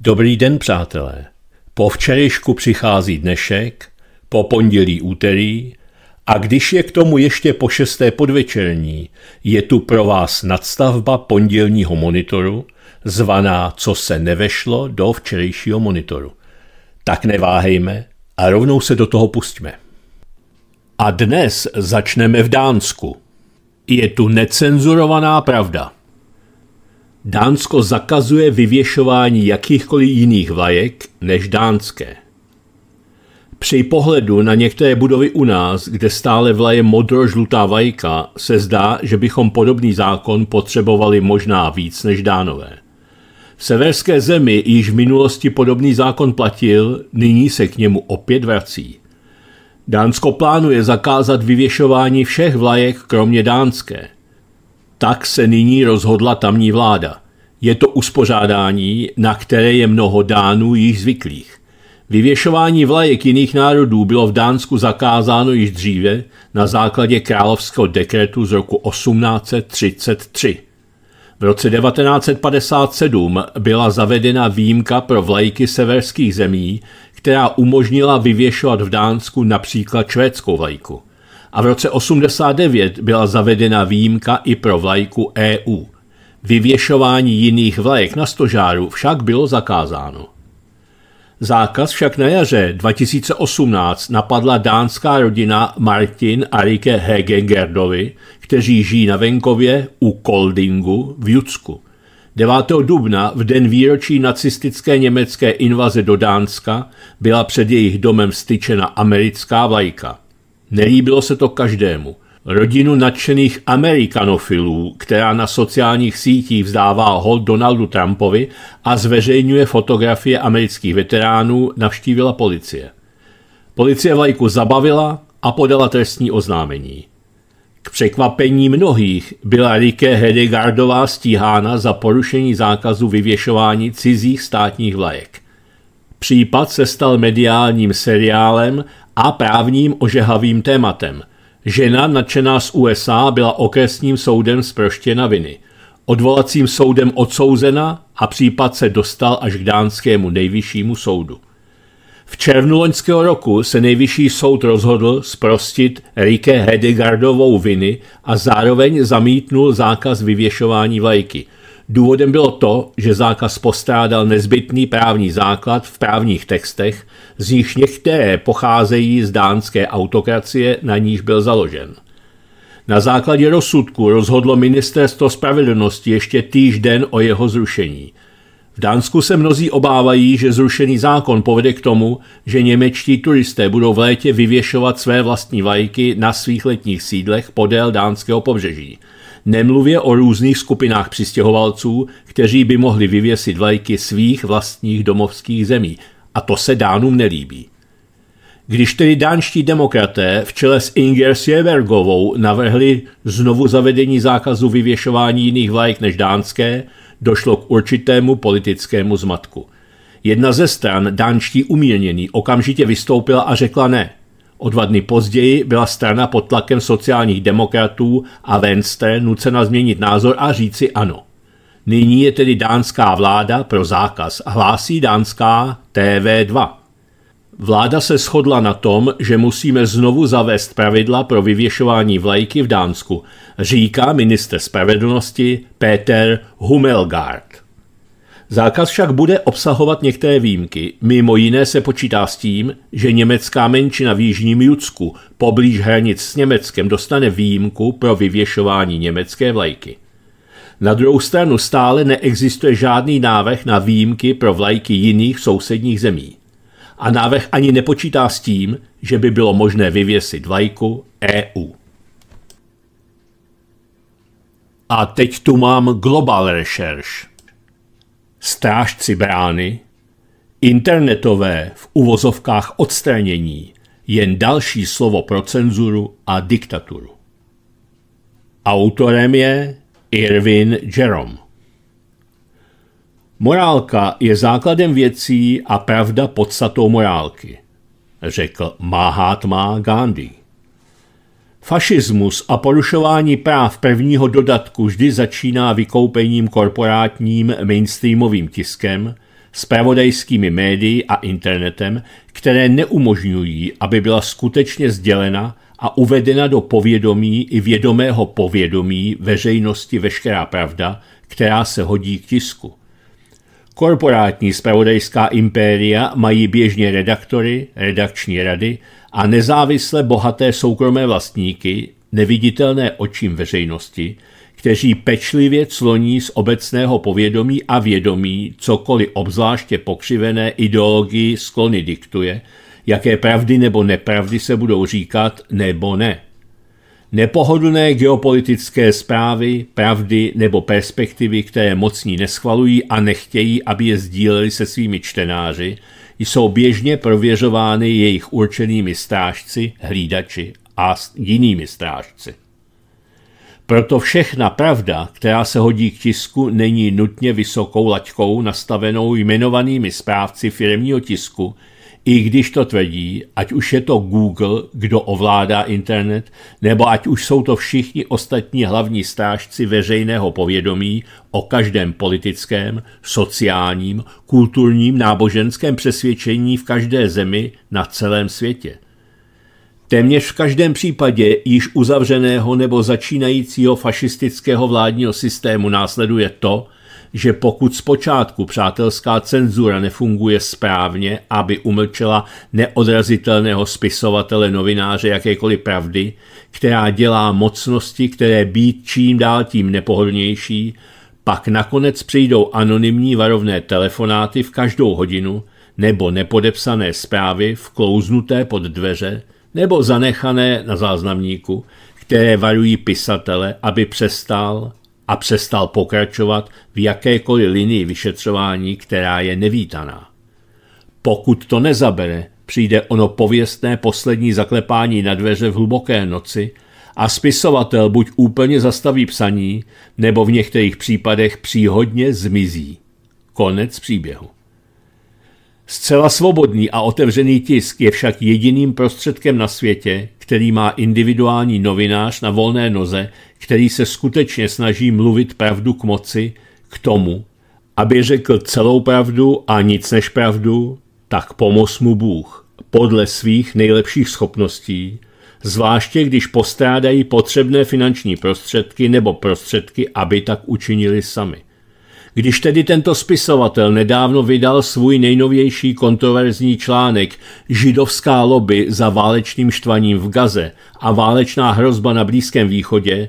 Dobrý den, přátelé. Po včerejšku přichází dnešek, po pondělí úterý a když je k tomu ještě po šesté podvečerní, je tu pro vás nadstavba pondělního monitoru, zvaná Co se nevešlo do včerejšího monitoru. Tak neváhejme a rovnou se do toho pustíme. A dnes začneme v Dánsku. Je tu necenzurovaná pravda. Dánsko zakazuje vyvěšování jakýchkoliv jiných vlajek než dánské. Při pohledu na některé budovy u nás, kde stále vlaje modro-žlutá vajka, se zdá, že bychom podobný zákon potřebovali možná víc než dánové. V severské zemi již v minulosti podobný zákon platil, nyní se k němu opět vrací. Dánsko plánuje zakázat vyvěšování všech vlajek kromě dánské – tak se nyní rozhodla tamní vláda. Je to uspořádání, na které je mnoho Dánů již zvyklých. Vyvěšování vlajek jiných národů bylo v Dánsku zakázáno již dříve na základě královského dekretu z roku 1833. V roce 1957 byla zavedena výjimka pro vlajky severských zemí, která umožnila vyvěšovat v Dánsku například švédskou vlajku a v roce 89 byla zavedena výjimka i pro vlajku EU. Vyvěšování jiných vlajek na stožáru však bylo zakázáno. Zákaz však na jaře 2018 napadla dánská rodina Martin a Rike Hegengerdovi, kteří žijí na venkově u Koldingu v Judsku. 9. dubna, v den výročí nacistické německé invaze do Dánska, byla před jejich domem styčena americká vlajka. Nelíbilo se to každému. Rodinu nadšených amerikanofilů, která na sociálních sítích vzdává hol Donaldu Trumpovi a zveřejňuje fotografie amerických veteránů, navštívila policie. Policie vlajku zabavila a podala trestní oznámení. K překvapení mnohých byla Rike Hedegardová stíhána za porušení zákazu vyvěšování cizích státních vlajek. Případ se stal mediálním seriálem a právním ožehavým tématem. Žena nadšená z USA byla okresním soudem zproštěna viny. Odvolacím soudem odsouzena a případ se dostal až k dánskému nejvyššímu soudu. V červnu loňského roku se nejvyšší soud rozhodl sprostit Rike Hedegardovou viny a zároveň zamítnul zákaz vyvěšování vlajky – Důvodem bylo to, že zákaz postrádal nezbytný právní základ v právních textech, z nichž některé pocházejí z dánské autokracie, na níž byl založen. Na základě rozsudku rozhodlo ministerstvo spravedlnosti ještě týž den o jeho zrušení. V Dánsku se mnozí obávají, že zrušený zákon povede k tomu, že němečtí turisté budou v létě vyvěšovat své vlastní vajky na svých letních sídlech podél dánského pobřeží – Nemluvě o různých skupinách přistěhovalců, kteří by mohli vyvěsit vlajky svých vlastních domovských zemí. A to se Dánům nelíbí. Když tedy dánští demokraté v čele s Inger Sjevergovou navrhli znovu zavedení zákazu vyvěšování jiných vlajek než dánské, došlo k určitému politickému zmatku. Jedna ze stran, dánští umírnění, okamžitě vystoupila a řekla ne – O dva dny později byla strana pod tlakem sociálních demokratů a Venstre nucena změnit názor a říci ano. Nyní je tedy dánská vláda pro zákaz, hlásí dánská TV2. Vláda se shodla na tom, že musíme znovu zavést pravidla pro vyvěšování vlajky v Dánsku, říká minister spravedlnosti Peter Humelgard. Zákaz však bude obsahovat některé výjimky. Mimo jiné se počítá s tím, že německá menšina v Jižním Judsku poblíž hranic s Německem dostane výjimku pro vyvěšování německé vlajky. Na druhou stranu stále neexistuje žádný návrh na výjimky pro vlajky jiných sousedních zemí. A návrh ani nepočítá s tím, že by bylo možné vyvěsit vlajku EU. A teď tu mám Global Research strážci brány, internetové v uvozovkách odstranění jen další slovo pro cenzuru a diktaturu. Autorem je Irvin Jerome. Morálka je základem věcí a pravda podstatou morálky, řekl Mahatma Gandhi. Fašismus a porušování práv prvního dodatku vždy začíná vykoupením korporátním mainstreamovým tiskem, spravodajskými médii a internetem, které neumožňují, aby byla skutečně sdělena a uvedena do povědomí i vědomého povědomí veřejnosti veškerá pravda, která se hodí k tisku. Korporátní spravodajská impéria mají běžně redaktory, redakční rady a nezávisle bohaté soukromé vlastníky, neviditelné očím veřejnosti, kteří pečlivě cloní z obecného povědomí a vědomí, cokoliv obzvláště pokřivené ideologii sklony diktuje, jaké pravdy nebo nepravdy se budou říkat nebo ne. Nepohodlné geopolitické zprávy, pravdy nebo perspektivy, které mocní neschvalují a nechtějí, aby je sdíleli se svými čtenáři, jsou běžně prověřovány jejich určenými strážci, hlídači a jinými strážci. Proto všechna pravda, která se hodí k tisku, není nutně vysokou laťkou nastavenou jmenovanými správci firmního tisku, i když to tvrdí, ať už je to Google, kdo ovládá internet, nebo ať už jsou to všichni ostatní hlavní strážci veřejného povědomí o každém politickém, sociálním, kulturním, náboženském přesvědčení v každé zemi na celém světě. Téměř v každém případě již uzavřeného nebo začínajícího fašistického vládního systému následuje to, že pokud zpočátku přátelská cenzura nefunguje správně, aby umlčela neodrazitelného spisovatele, novináře jakékoliv pravdy, která dělá mocnosti, které být čím dál tím nepohodlnější, pak nakonec přijdou anonymní varovné telefonáty v každou hodinu nebo nepodepsané zprávy vklouznuté pod dveře nebo zanechané na záznamníku, které varují pisatele, aby přestal a přestal pokračovat v jakékoliv linii vyšetřování, která je nevítaná. Pokud to nezabere, přijde ono pověstné poslední zaklepání na dveře v hluboké noci a spisovatel buď úplně zastaví psaní, nebo v některých případech příhodně zmizí. Konec příběhu. Zcela svobodný a otevřený tisk je však jediným prostředkem na světě, který má individuální novinář na volné noze, který se skutečně snaží mluvit pravdu k moci, k tomu, aby řekl celou pravdu a nic než pravdu, tak pomoz mu Bůh podle svých nejlepších schopností, zvláště když postrádají potřebné finanční prostředky nebo prostředky, aby tak učinili sami. Když tedy tento spisovatel nedávno vydal svůj nejnovější kontroverzní článek Židovská lobby za válečným štvaním v Gaze a válečná hrozba na Blízkém východě,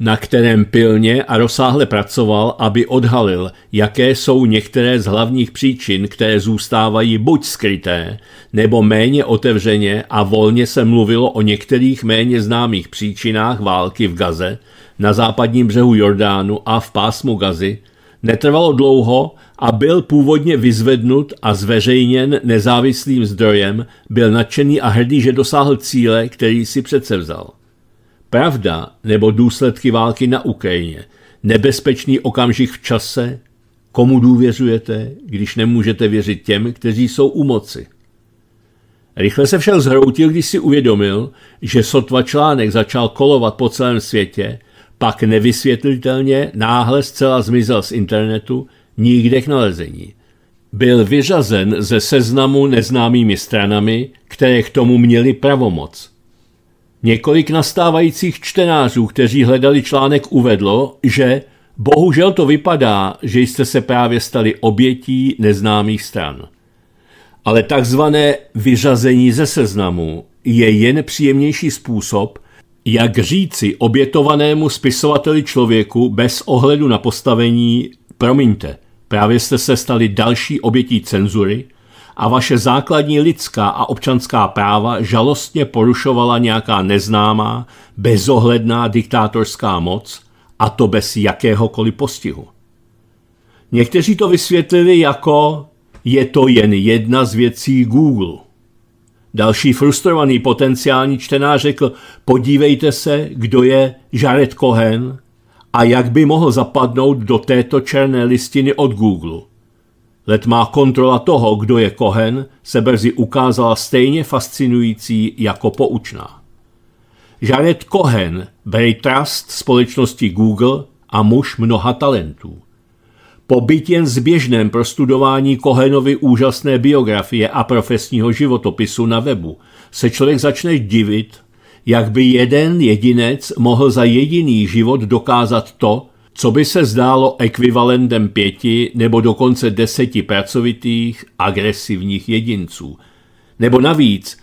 na kterém pilně a rozsáhle pracoval, aby odhalil, jaké jsou některé z hlavních příčin, které zůstávají buď skryté, nebo méně otevřeně a volně se mluvilo o některých méně známých příčinách války v Gaze, na západním břehu Jordánu a v pásmu Gazy – Netrvalo dlouho a byl původně vyzvednut a zveřejněn nezávislým zdrojem, byl nadšený a hrdý, že dosáhl cíle, který si přece vzal. Pravda nebo důsledky války na Ukrajině, nebezpečný okamžik v čase, komu důvěřujete, když nemůžete věřit těm, kteří jsou u moci. Rychle se však zhroutil, když si uvědomil, že sotva článek začal kolovat po celém světě pak nevysvětlitelně náhle zcela zmizel z internetu, nikde k nalezení. Byl vyřazen ze seznamu neznámými stranami, které k tomu měly pravomoc. Několik nastávajících čtenářů, kteří hledali článek, uvedlo, že bohužel to vypadá, že jste se právě stali obětí neznámých stran. Ale takzvané vyřazení ze seznamu je jen příjemnější způsob, jak říci obětovanému spisovateli člověku bez ohledu na postavení, promiňte, právě jste se stali další obětí cenzury a vaše základní lidská a občanská práva žalostně porušovala nějaká neznámá, bezohledná diktátorská moc a to bez jakéhokoliv postihu. Někteří to vysvětlili jako je to jen jedna z věcí Google. Další frustrovaný potenciální čtenář řekl, podívejte se, kdo je Jared Cohen a jak by mohl zapadnout do této černé listiny od Google. Letmá kontrola toho, kdo je Cohen, se brzy ukázala stejně fascinující jako poučná. Jared Cohen, Bray trust společnosti Google a muž mnoha talentů. Po byt jen zběžném prostudování Kohenovy úžasné biografie a profesního životopisu na webu se člověk začne divit, jak by jeden jedinec mohl za jediný život dokázat to, co by se zdálo ekvivalentem pěti nebo dokonce deseti pracovitých, agresivních jedinců. Nebo navíc,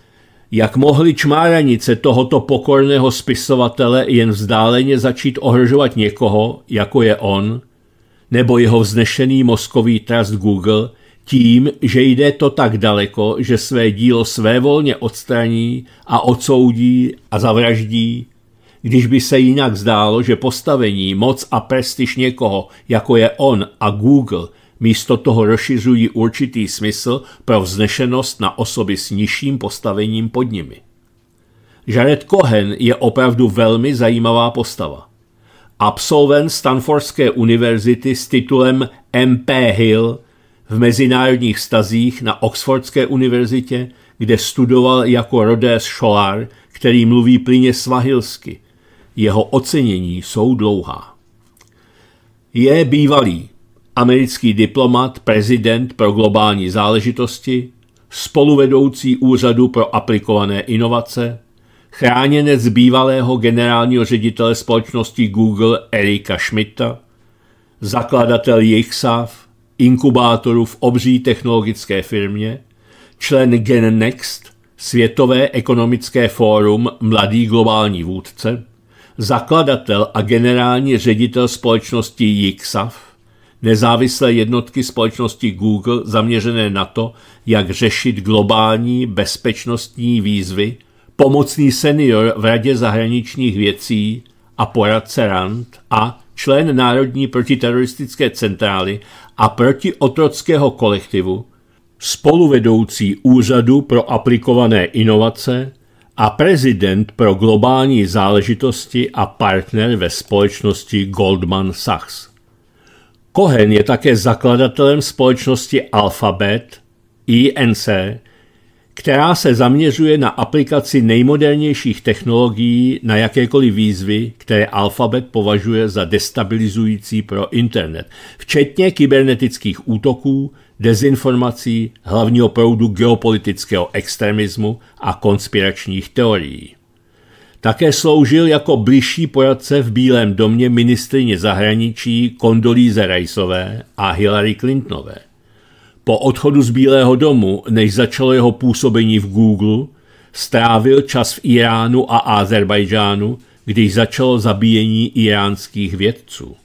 jak mohli čmáranice tohoto pokorného spisovatele jen vzdáleně začít ohrožovat někoho, jako je on, nebo jeho vznešený mozkový trust Google tím, že jde to tak daleko, že své dílo svévolně odstraní a odsoudí a zavraždí, když by se jinak zdálo, že postavení, moc a prestiž někoho, jako je on a Google, místo toho rozšiřují určitý smysl pro vznešenost na osoby s nižším postavením pod nimi. Jared Cohen je opravdu velmi zajímavá postava absolvent Stanfordské univerzity s titulem MP Hill v mezinárodních stazích na Oxfordské univerzitě, kde studoval jako Rodés Scholar, který mluví plyně svahilsky. Jeho ocenění jsou dlouhá. Je bývalý americký diplomat, prezident pro globální záležitosti, spoluvedoucí Úřadu pro aplikované inovace, chráněnec bývalého generálního ředitele společnosti Google Erika Schmidta, zakladatel Jigsaw, inkubátoru v obří technologické firmě, člen GenNext, Světové ekonomické fórum Mladý globální vůdce, zakladatel a generální ředitel společnosti Jigsaw, nezávislé jednotky společnosti Google zaměřené na to, jak řešit globální bezpečnostní výzvy pomocný senior v Radě zahraničních věcí a poradce RAND a člen Národní protiteroristické centrály a protiotrockého kolektivu, spoluvedoucí Úřadu pro aplikované inovace a prezident pro globální záležitosti a partner ve společnosti Goldman Sachs. Cohen je také zakladatelem společnosti Alphabet, INC, která se zaměřuje na aplikaci nejmodernějších technologií na jakékoliv výzvy, které Alphabet považuje za destabilizující pro internet, včetně kybernetických útoků, dezinformací, hlavního proudu geopolitického extremismu a konspiračních teorií. Také sloužil jako blížší poradce v Bílém domě ministrině zahraničí Kondolíze Rajsové a Hillary Clintonové. Po odchodu z Bílého domu, než začalo jeho působení v Google, strávil čas v Iránu a Azerbajdžánu, když začalo zabíjení iránských vědců.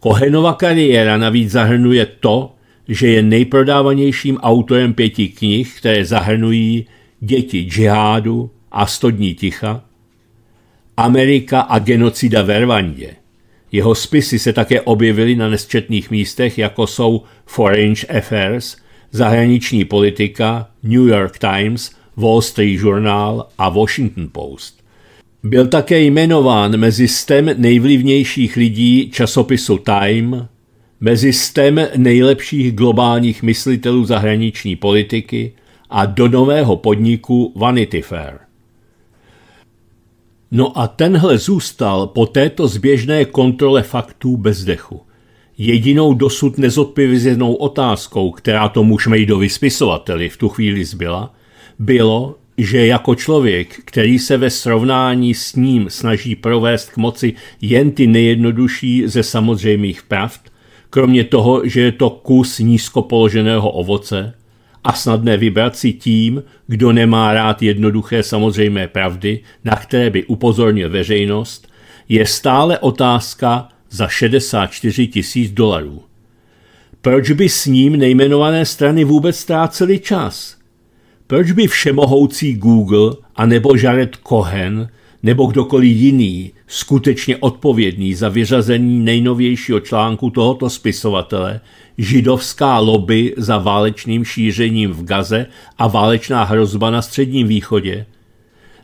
Kohenova kariéra navíc zahrnuje to, že je nejprodávanějším autorem pěti knih, které zahrnují Děti džihádu a Stodní ticha, Amerika a genocida ve Rwandě – jeho spisy se také objevily na nesčetných místech, jako jsou Foreign Affairs, Zahraniční politika, New York Times, Wall Street Journal a Washington Post. Byl také jmenován mezi stem nejvlivnějších lidí časopisu Time, mezi stem nejlepších globálních myslitelů zahraniční politiky a do nového podniku Vanity Fair. No a tenhle zůstal po této zběžné kontrole faktů bez dechu. Jedinou dosud nezodpovězenou otázkou, která tomu Šmejdovi spisovateli v tu chvíli zbyla, bylo, že jako člověk, který se ve srovnání s ním snaží provést k moci jen ty nejjednodušší ze samozřejmých pravd, kromě toho, že je to kus nízkopoloženého ovoce, a snadné vybrat si tím, kdo nemá rád jednoduché samozřejmé pravdy, na které by upozornil veřejnost, je stále otázka za 64 tisíc dolarů. Proč by s ním nejmenované strany vůbec ztrácely čas? Proč by všemohoucí Google a nebo Jared Cohen nebo kdokoliv jiný, skutečně odpovědný za vyřazení nejnovějšího článku tohoto spisovatele, židovská lobby za válečným šířením v Gaze a válečná hrozba na Středním východě,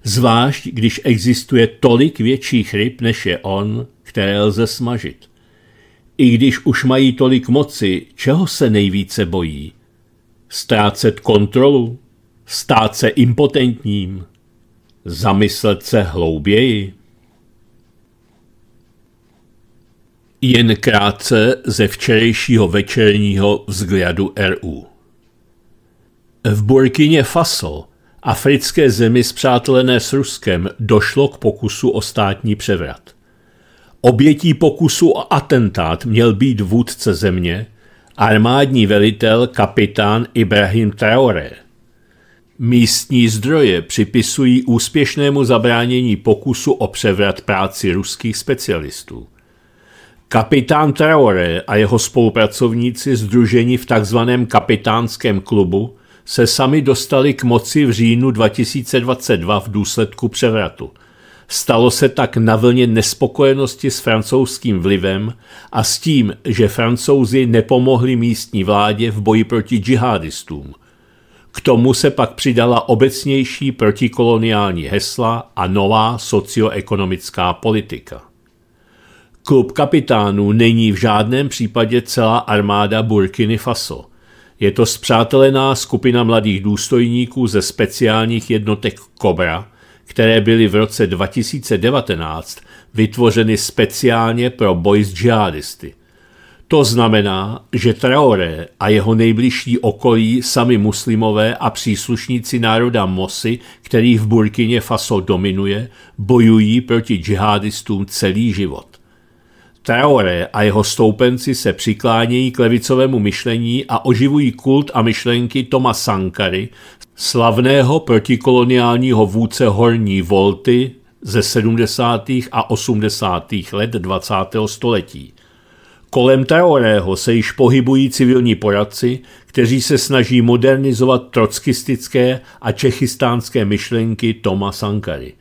zvlášť když existuje tolik větších ryb, než je on, které lze smažit. I když už mají tolik moci, čeho se nejvíce bojí? Ztrácet kontrolu? Stát se impotentním? zamyslet se hlouběji? Jen krátce ze včerejšího večerního vzhledu RU. V Burkině Faso, africké zemi zpřátelené s Ruskem, došlo k pokusu o státní převrat. Obětí pokusu o atentát měl být vůdce země, armádní velitel kapitán Ibrahim Traoré. Místní zdroje připisují úspěšnému zabránění pokusu o převrat práci ruských specialistů. Kapitán Traore a jeho spolupracovníci združení v tzv. kapitánském klubu se sami dostali k moci v říjnu 2022 v důsledku převratu. Stalo se tak na vlně nespokojenosti s francouzským vlivem a s tím, že francouzi nepomohli místní vládě v boji proti džihadistům – k tomu se pak přidala obecnější protikoloniální hesla a nová socioekonomická politika. Klub kapitánů není v žádném případě celá armáda Burkiny Faso. Je to zpřátelená skupina mladých důstojníků ze speciálních jednotek Cobra, které byly v roce 2019 vytvořeny speciálně pro boj s džihadisty – to znamená, že Traoré a jeho nejbližší okolí, sami muslimové a příslušníci národa Mosy, který v Burkině Faso dominuje, bojují proti džihadistům celý život. Traoré a jeho stoupenci se přiklánějí k levicovému myšlení a oživují kult a myšlenky Toma Sankary, slavného protikoloniálního vůdce Horní Volty ze 70. a 80. let 20. století – Kolem Traorého se již pohybují civilní poradci, kteří se snaží modernizovat trockistické a čechistánské myšlenky Toma Sankary.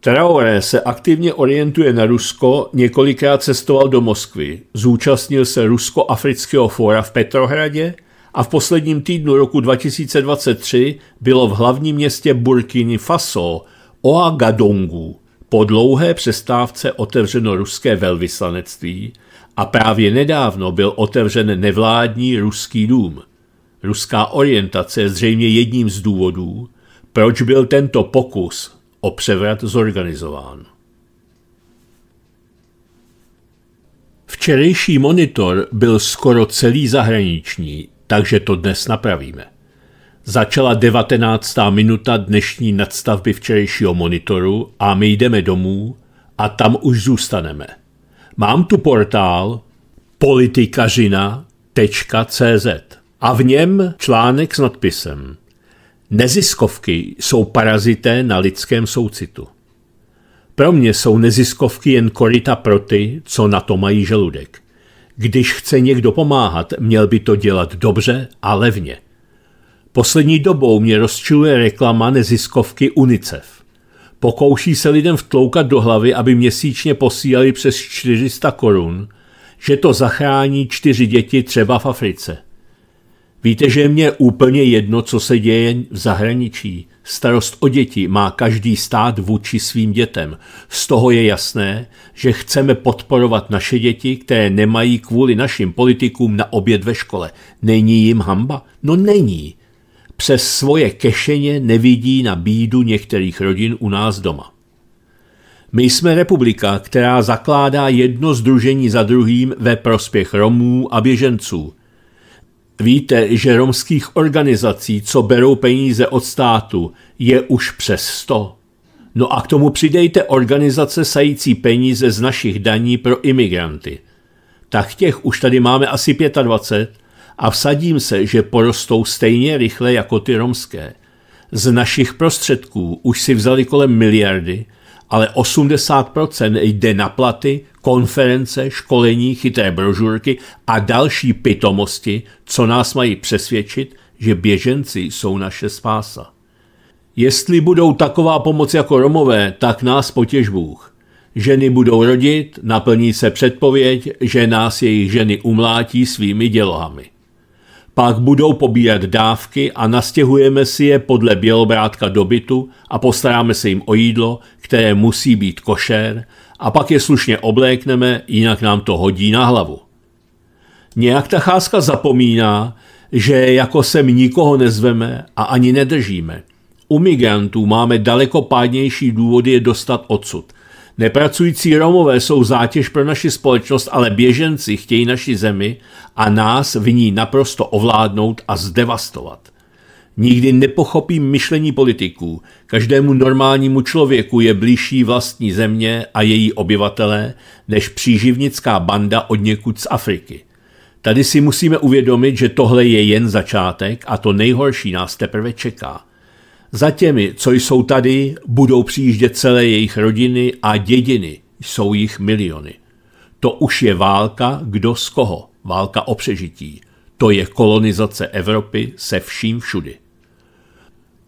Traoré se aktivně orientuje na Rusko, několikrát cestoval do Moskvy, zúčastnil se Rusko-afrického fóra v Petrohradě a v posledním týdnu roku 2023 bylo v hlavním městě Burkini Faso Oagadongu po dlouhé přestávce otevřeno ruské velvyslanectví – a právě nedávno byl otevřen nevládní ruský dům. Ruská orientace je zřejmě jedním z důvodů, proč byl tento pokus o převrat zorganizován. Včerejší monitor byl skoro celý zahraniční, takže to dnes napravíme. Začala 19. minuta dnešní nadstavby včerejšího monitoru a my jdeme domů a tam už zůstaneme. Mám tu portál politikažina.cz a v něm článek s nadpisem Neziskovky jsou parazité na lidském soucitu. Pro mě jsou neziskovky jen korita pro ty, co na to mají žaludek. Když chce někdo pomáhat, měl by to dělat dobře a levně. Poslední dobou mě rozčiluje reklama neziskovky UNICEF. Pokouší se lidem vtloukat do hlavy, aby měsíčně posílali přes 400 korun, že to zachrání čtyři děti třeba v Africe. Víte, že je mě úplně jedno, co se děje v zahraničí. Starost o děti má každý stát vůči svým dětem. Z toho je jasné, že chceme podporovat naše děti, které nemají kvůli našim politikům na oběd ve škole. Není jim hamba? No není přes svoje kešeně nevidí na bídu některých rodin u nás doma. My jsme republika, která zakládá jedno združení za druhým ve prospěch Romů a běženců. Víte, že romských organizací, co berou peníze od státu, je už přes sto. No a k tomu přidejte organizace sající peníze z našich daní pro imigranty. Tak těch už tady máme asi 25 a vsadím se, že porostou stejně rychle jako ty romské. Z našich prostředků už si vzali kolem miliardy, ale 80% jde na platy, konference, školení, chytré brožurky a další pitomosti, co nás mají přesvědčit, že běženci jsou naše spása. Jestli budou taková pomoc jako Romové, tak nás potěž Bůh. Ženy budou rodit, naplní se předpověď, že nás jejich ženy umlátí svými dělohami pak budou pobírat dávky a nastěhujeme si je podle bělobrátka do bytu a postaráme se jim o jídlo, které musí být košér a pak je slušně oblékneme, jinak nám to hodí na hlavu. Nějak ta cházka zapomíná, že jako sem nikoho nezveme a ani nedržíme. U migrantů máme daleko pádnější důvody je dostat odsud Nepracující Romové jsou zátěž pro naši společnost, ale běženci chtějí naši zemi a nás v ní naprosto ovládnout a zdevastovat. Nikdy nepochopím myšlení politiků. Každému normálnímu člověku je blížší vlastní země a její obyvatelé než příživnická banda od někud z Afriky. Tady si musíme uvědomit, že tohle je jen začátek a to nejhorší nás teprve čeká – za těmi, co jsou tady, budou přijíždět celé jejich rodiny a dědiny, jsou jich miliony. To už je válka kdo z koho, válka o přežití. To je kolonizace Evropy se vším všudy.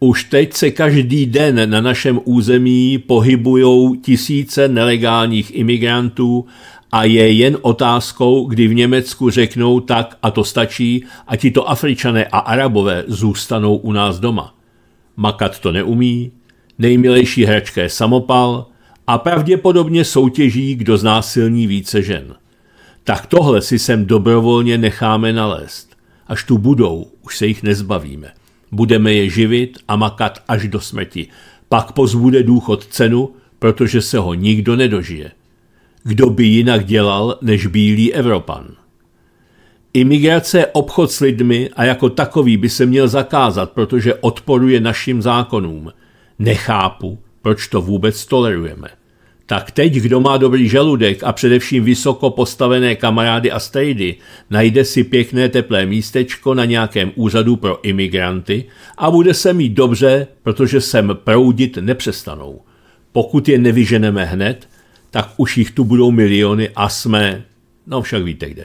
Už teď se každý den na našem území pohybují tisíce nelegálních imigrantů a je jen otázkou, kdy v Německu řeknou tak a to stačí a tito Afričané a Arabové zůstanou u nás doma makat to neumí, nejmilejší hračka je samopal a pravděpodobně soutěží, kdo znásilní více žen. Tak tohle si sem dobrovolně necháme nalézt. Až tu budou, už se jich nezbavíme. Budeme je živit a makat až do smrti. Pak pozbude důchod cenu, protože se ho nikdo nedožije. Kdo by jinak dělal než bílý Evropan? Imigrace je obchod s lidmi a jako takový by se měl zakázat, protože odporuje našim zákonům. Nechápu, proč to vůbec tolerujeme. Tak teď, kdo má dobrý žaludek a především vysoko postavené kamarády a stejdy, najde si pěkné teplé místečko na nějakém úřadu pro imigranty a bude se mít dobře, protože sem proudit nepřestanou. Pokud je nevyženeme hned, tak už jich tu budou miliony a jsme, no však víte kde.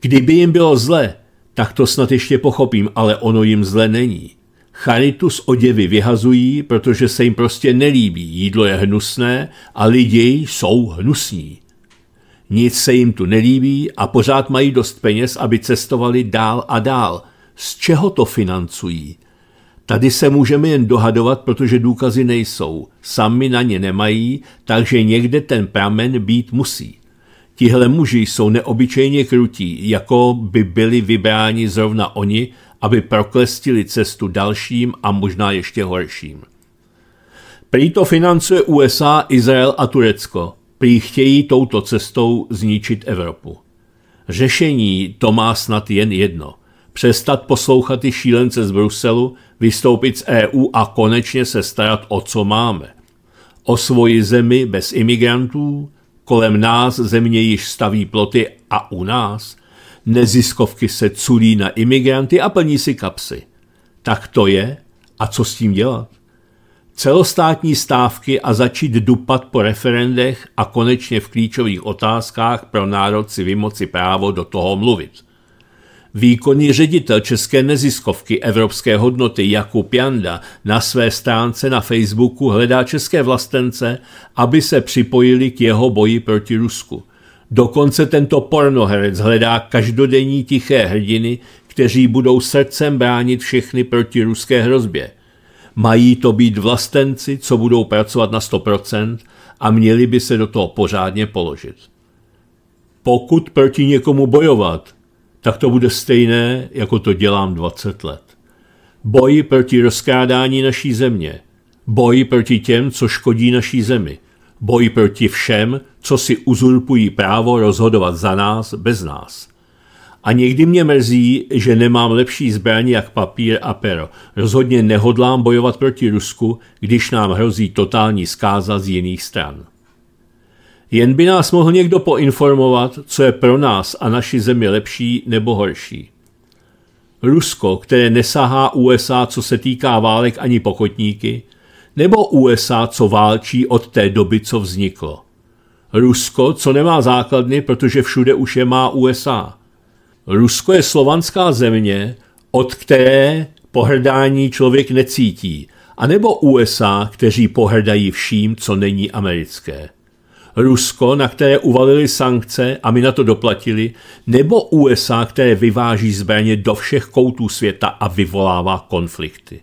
Kdyby jim bylo zle, tak to snad ještě pochopím, ale ono jim zle není. Charitu z oděvy vyhazují, protože se jim prostě nelíbí. Jídlo je hnusné a lidi jsou hnusní. Nic se jim tu nelíbí a pořád mají dost peněz, aby cestovali dál a dál. Z čeho to financují? Tady se můžeme jen dohadovat, protože důkazy nejsou. Sami na ně nemají, takže někde ten pramen být musí. Tihle muži jsou neobyčejně krutí, jako by byli vybráni zrovna oni, aby proklestili cestu dalším a možná ještě horším. Prý to financuje USA, Izrael a Turecko. Prý chtějí touto cestou zničit Evropu. Řešení to má snad jen jedno. Přestat poslouchat ty šílence z Bruselu, vystoupit z EU a konečně se starat o co máme. O svoji zemi bez imigrantů, Kolem nás země již staví ploty a u nás neziskovky se culí na imigranty a plní si kapsy. Tak to je a co s tím dělat? Celostátní stávky a začít dupat po referendech a konečně v klíčových otázkách pro národ si vymoci právo do toho mluvit – Výkonný ředitel české neziskovky Evropské hodnoty Jakub Janda na své stránce na Facebooku hledá české vlastence, aby se připojili k jeho boji proti Rusku. Dokonce tento pornoherec hledá každodenní tiché hrdiny, kteří budou srdcem bránit všechny proti ruské hrozbě. Mají to být vlastenci, co budou pracovat na 100% a měli by se do toho pořádně položit. Pokud proti někomu bojovat, tak to bude stejné, jako to dělám 20 let. Boji proti rozkrádání naší země, Boji proti těm, co škodí naší zemi, Boji proti všem, co si uzurpují právo rozhodovat za nás bez nás. A někdy mě mrzí, že nemám lepší zbraně jak papír a pero. Rozhodně nehodlám bojovat proti Rusku, když nám hrozí totální zkáza z jiných stran. Jen by nás mohl někdo poinformovat, co je pro nás a naši zemi lepší nebo horší. Rusko, které nesahá USA, co se týká válek ani pokotníky, nebo USA, co válčí od té doby, co vzniklo. Rusko, co nemá základny, protože všude už je má USA. Rusko je slovanská země, od které pohrdání člověk necítí, anebo USA, kteří pohrdají vším, co není americké. Rusko, na které uvalili sankce a my na to doplatili, nebo USA, které vyváží zbraně do všech koutů světa a vyvolává konflikty.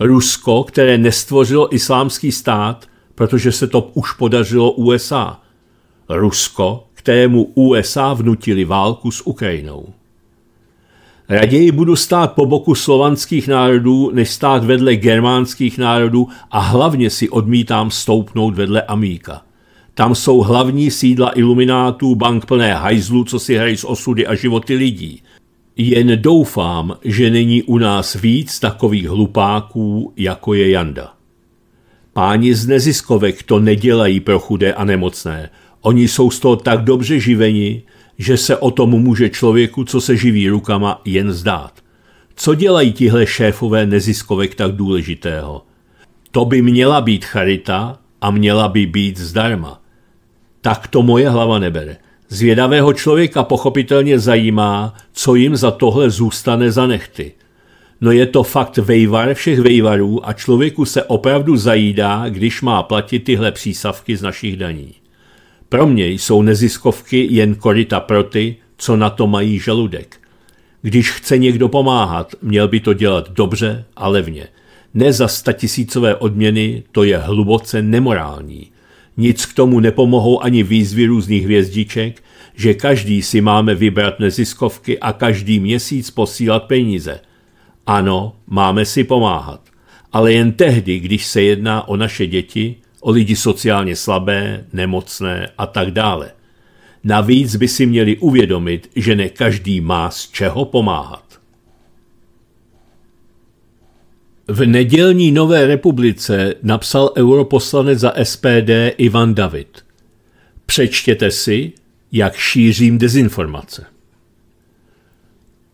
Rusko, které nestvořilo islámský stát, protože se to už podařilo USA. Rusko, kterému USA vnutili válku s Ukrajinou. Raději budu stát po boku slovanských národů, než stát vedle germánských národů a hlavně si odmítám stoupnout vedle Amíka. Tam jsou hlavní sídla iluminátů bank plné hajzlu, co si hrají s osudy a životy lidí. Jen doufám, že není u nás víc takových hlupáků, jako je Janda. Páni z neziskovek to nedělají pro chudé a nemocné. Oni jsou z toho tak dobře živeni, že se o tom může člověku, co se živí rukama, jen zdát. Co dělají tihle šéfové neziskovek tak důležitého? To by měla být charita a měla by být zdarma tak to moje hlava nebere. Zvědavého člověka pochopitelně zajímá, co jim za tohle zůstane za nechty. No je to fakt vejvar všech vejvarů a člověku se opravdu zajídá, když má platit tyhle přísavky z našich daní. Pro mě jsou neziskovky jen korita pro ty, co na to mají žaludek. Když chce někdo pomáhat, měl by to dělat dobře a levně. Ne za statisícové odměny, to je hluboce nemorální – nic k tomu nepomohou ani výzvy různých hvězdiček, že každý si máme vybrat neziskovky a každý měsíc posílat peníze. Ano, máme si pomáhat, ale jen tehdy, když se jedná o naše děti, o lidi sociálně slabé, nemocné a tak dále. Navíc by si měli uvědomit, že ne každý má z čeho pomáhat. V nedělní Nové republice napsal europoslanec za SPD Ivan David. Přečtěte si, jak šířím dezinformace.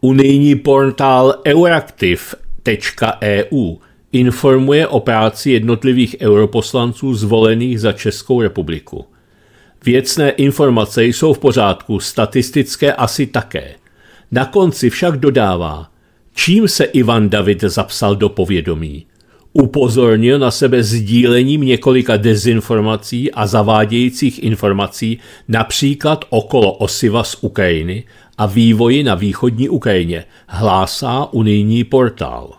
Unijní portál euraktiv.eu e informuje o práci jednotlivých europoslanců zvolených za Českou republiku. Věcné informace jsou v pořádku, statistické asi také. Na konci však dodává – Čím se Ivan David zapsal do povědomí? Upozornil na sebe sdílením několika dezinformací a zavádějících informací, například okolo osiva z Ukrajiny a vývoji na východní Ukrajině, hlásá unijní portál.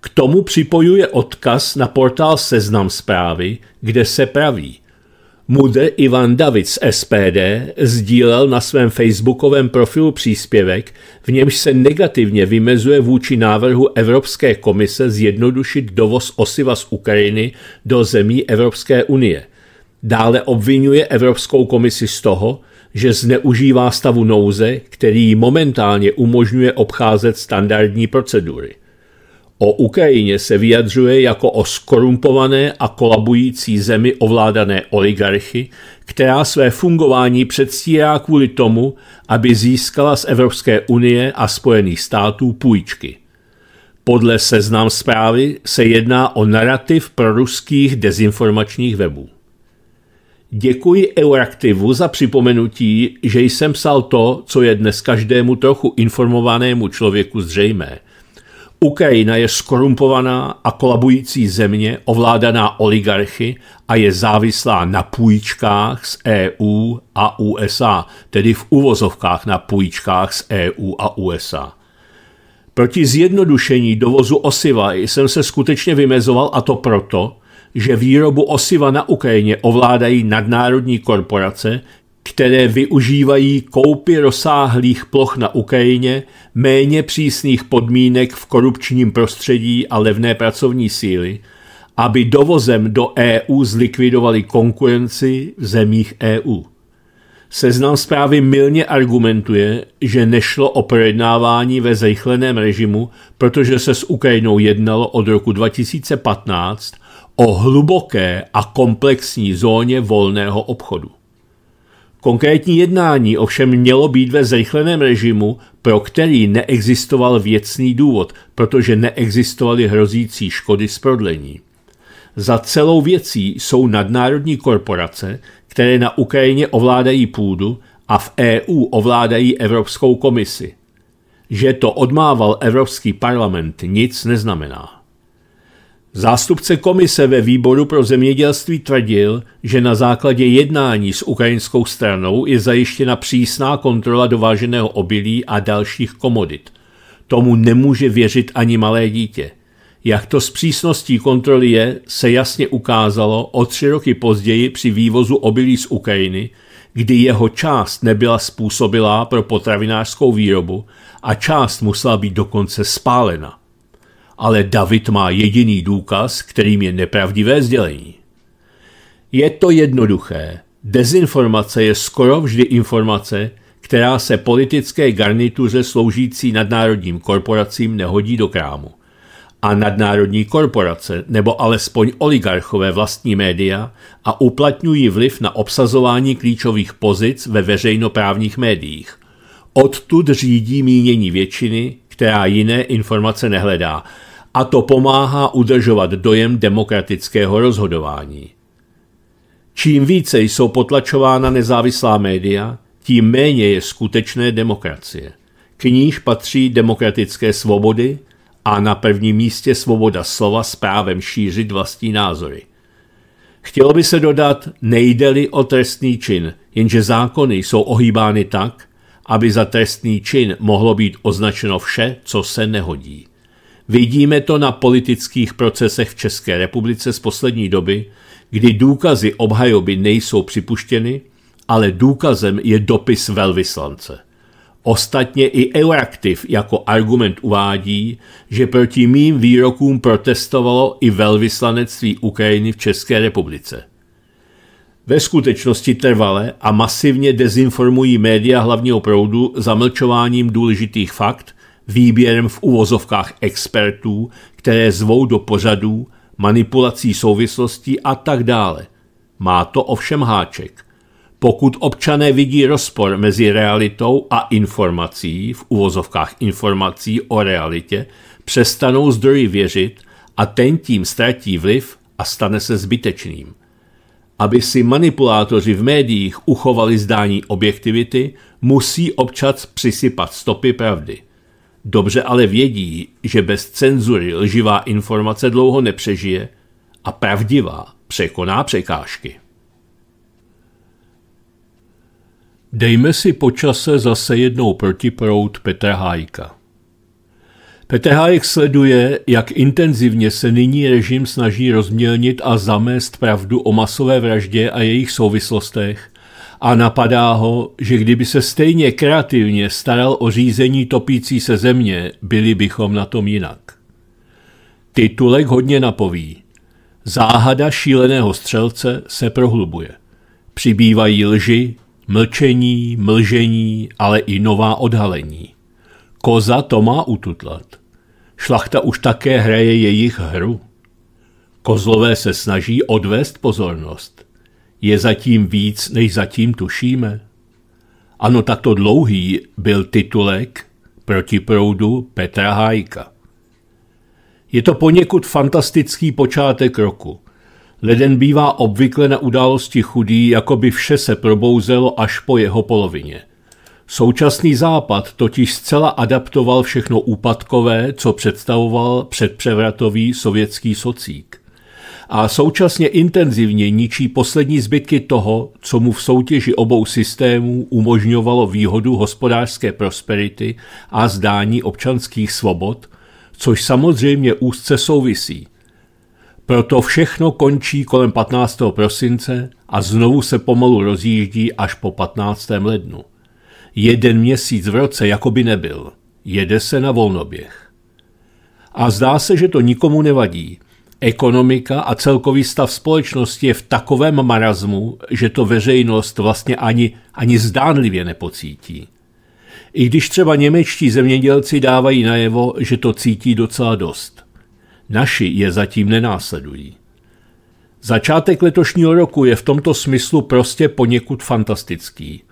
K tomu připojuje odkaz na portál Seznam zprávy, kde se praví – Mudr Ivan David z SPD sdílel na svém facebookovém profilu příspěvek, v němž se negativně vymezuje vůči návrhu Evropské komise zjednodušit dovoz osiva z Ukrajiny do zemí Evropské unie. Dále obvinuje Evropskou komisi z toho, že zneužívá stavu nouze, který momentálně umožňuje obcházet standardní procedury. O Ukrajině se vyjadřuje jako o skorumpované a kolabující zemi ovládané oligarchy, která své fungování předstírá kvůli tomu, aby získala z Evropské unie a Spojených států půjčky. Podle seznam zprávy se jedná o narrativ pro ruských dezinformačních webů. Děkuji Euraktivu za připomenutí, že jsem psal to, co je dnes každému trochu informovanému člověku zřejmé – Ukrajina je skorumpovaná a kolabující země ovládaná oligarchy a je závislá na půjčkách z EU a USA, tedy v uvozovkách na půjčkách z EU a USA. Proti zjednodušení dovozu osiva jsem se skutečně vymezoval a to proto, že výrobu osiva na Ukrajině ovládají nadnárodní korporace, které využívají koupy rozsáhlých ploch na Ukrajině, méně přísných podmínek v korupčním prostředí a levné pracovní síly, aby dovozem do EU zlikvidovali konkurenci v zemích EU. Seznam zprávy milně argumentuje, že nešlo o projednávání ve zrychleném režimu, protože se s Ukrajinou jednalo od roku 2015 o hluboké a komplexní zóně volného obchodu. Konkrétní jednání ovšem mělo být ve zrychleném režimu, pro který neexistoval věcný důvod, protože neexistovaly hrozící škody z prodlení. Za celou věcí jsou nadnárodní korporace, které na Ukrajině ovládají půdu a v EU ovládají Evropskou komisi. Že to odmával Evropský parlament nic neznamená. Zástupce komise ve výboru pro zemědělství tvrdil, že na základě jednání s ukrajinskou stranou je zajištěna přísná kontrola dováženého obilí a dalších komodit. Tomu nemůže věřit ani malé dítě. Jak to s přísností kontroly je, se jasně ukázalo o tři roky později při vývozu obilí z Ukrajiny, kdy jeho část nebyla způsobilá pro potravinářskou výrobu a část musela být dokonce spálena ale David má jediný důkaz, kterým je nepravdivé sdělení. Je to jednoduché. Dezinformace je skoro vždy informace, která se politické garnituře sloužící nadnárodním korporacím nehodí do krámu. A nadnárodní korporace, nebo alespoň oligarchové vlastní média a uplatňují vliv na obsazování klíčových pozic ve veřejnoprávních médiích. Odtud řídí mínění většiny která jiné informace nehledá. A to pomáhá udržovat dojem demokratického rozhodování. Čím více jsou potlačována nezávislá média, tím méně je skutečné demokracie. K níž patří demokratické svobody a na prvním místě svoboda slova s právem šířit vlastní názory. Chtělo by se dodat, nejde-li o trestný čin, jenže zákony jsou ohýbány tak, aby za trestný čin mohlo být označeno vše, co se nehodí. Vidíme to na politických procesech v České republice z poslední doby, kdy důkazy obhajoby nejsou připuštěny, ale důkazem je dopis velvyslance. Ostatně i Euraktiv jako argument uvádí, že proti mým výrokům protestovalo i velvyslanectví Ukrajiny v České republice. Ve skutečnosti trvale a masivně dezinformují média hlavního proudu zamlčováním důležitých fakt, výběrem v uvozovkách expertů, které zvou do pořadů, manipulací souvislostí a tak dále. Má to ovšem háček. Pokud občané vidí rozpor mezi realitou a informací, v uvozovkách informací o realitě, přestanou zdroji věřit a ten tím ztratí vliv a stane se zbytečným. Aby si manipulátoři v médiích uchovali zdání objektivity, musí občas přisypat stopy pravdy. Dobře ale vědí, že bez cenzury lživá informace dlouho nepřežije a pravdivá překoná překážky. Dejme si počase zase jednou protiprout Petra Hájka. Hájek sleduje, jak intenzivně se nyní režim snaží rozmělnit a zamést pravdu o masové vraždě a jejich souvislostech a napadá ho, že kdyby se stejně kreativně staral o řízení topící se země, byli bychom na tom jinak. Titulek hodně napoví. Záhada šíleného střelce se prohlubuje. Přibývají lži, mlčení, mlžení, ale i nová odhalení. Koza to má ututlat. Šlachta už také hraje jejich hru. Kozlové se snaží odvést pozornost. Je zatím víc, než zatím tušíme. Ano, takto dlouhý byl titulek proti proudu Petra Hájka. Je to poněkud fantastický počátek roku. Leden bývá obvykle na události chudý, jako by vše se probouzelo až po jeho polovině – Současný západ totiž zcela adaptoval všechno úpadkové, co představoval předpřevratový sovětský socík. A současně intenzivně ničí poslední zbytky toho, co mu v soutěži obou systémů umožňovalo výhodu hospodářské prosperity a zdání občanských svobod, což samozřejmě úzce souvisí. Proto všechno končí kolem 15. prosince a znovu se pomalu rozjíždí až po 15. lednu jeden měsíc v roce jako by nebyl. Jede se na volnoběh. A zdá se, že to nikomu nevadí. Ekonomika a celkový stav společnosti je v takovém marazmu, že to veřejnost vlastně ani, ani zdánlivě nepocítí. I když třeba němečtí zemědělci dávají najevo, že to cítí docela dost. Naši je zatím nenásledují. Začátek letošního roku je v tomto smyslu prostě poněkud fantastický.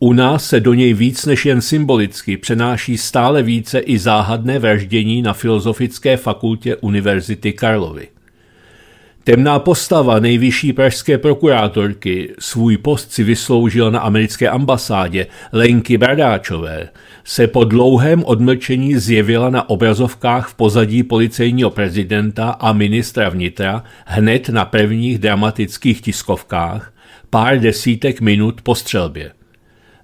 U nás se do něj víc než jen symbolicky přenáší stále více i záhadné vraždění na Filozofické fakultě Univerzity Karlovy. Temná postava nejvyšší pražské prokurátorky svůj post si vysloužil na americké ambasádě Lenky Bradáčové, se po dlouhém odmlčení zjevila na obrazovkách v pozadí policejního prezidenta a ministra vnitra hned na prvních dramatických tiskovkách pár desítek minut po střelbě.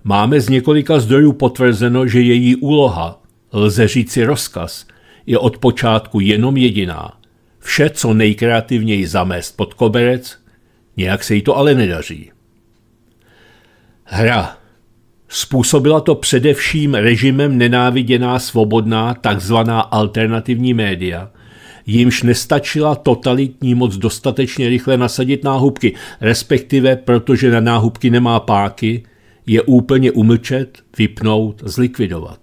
Máme z několika zdrojů potvrzeno, že její úloha, lze říci rozkaz, je od počátku jenom jediná. Vše, co nejkreativněji zamést pod koberec, nějak se jí to ale nedaří. Hra. Způsobila to především režimem nenáviděná svobodná takzvaná alternativní média, jimž nestačila totalitní moc dostatečně rychle nasadit náhubky, respektive protože na náhubky nemá páky, je úplně umlčet, vypnout, zlikvidovat.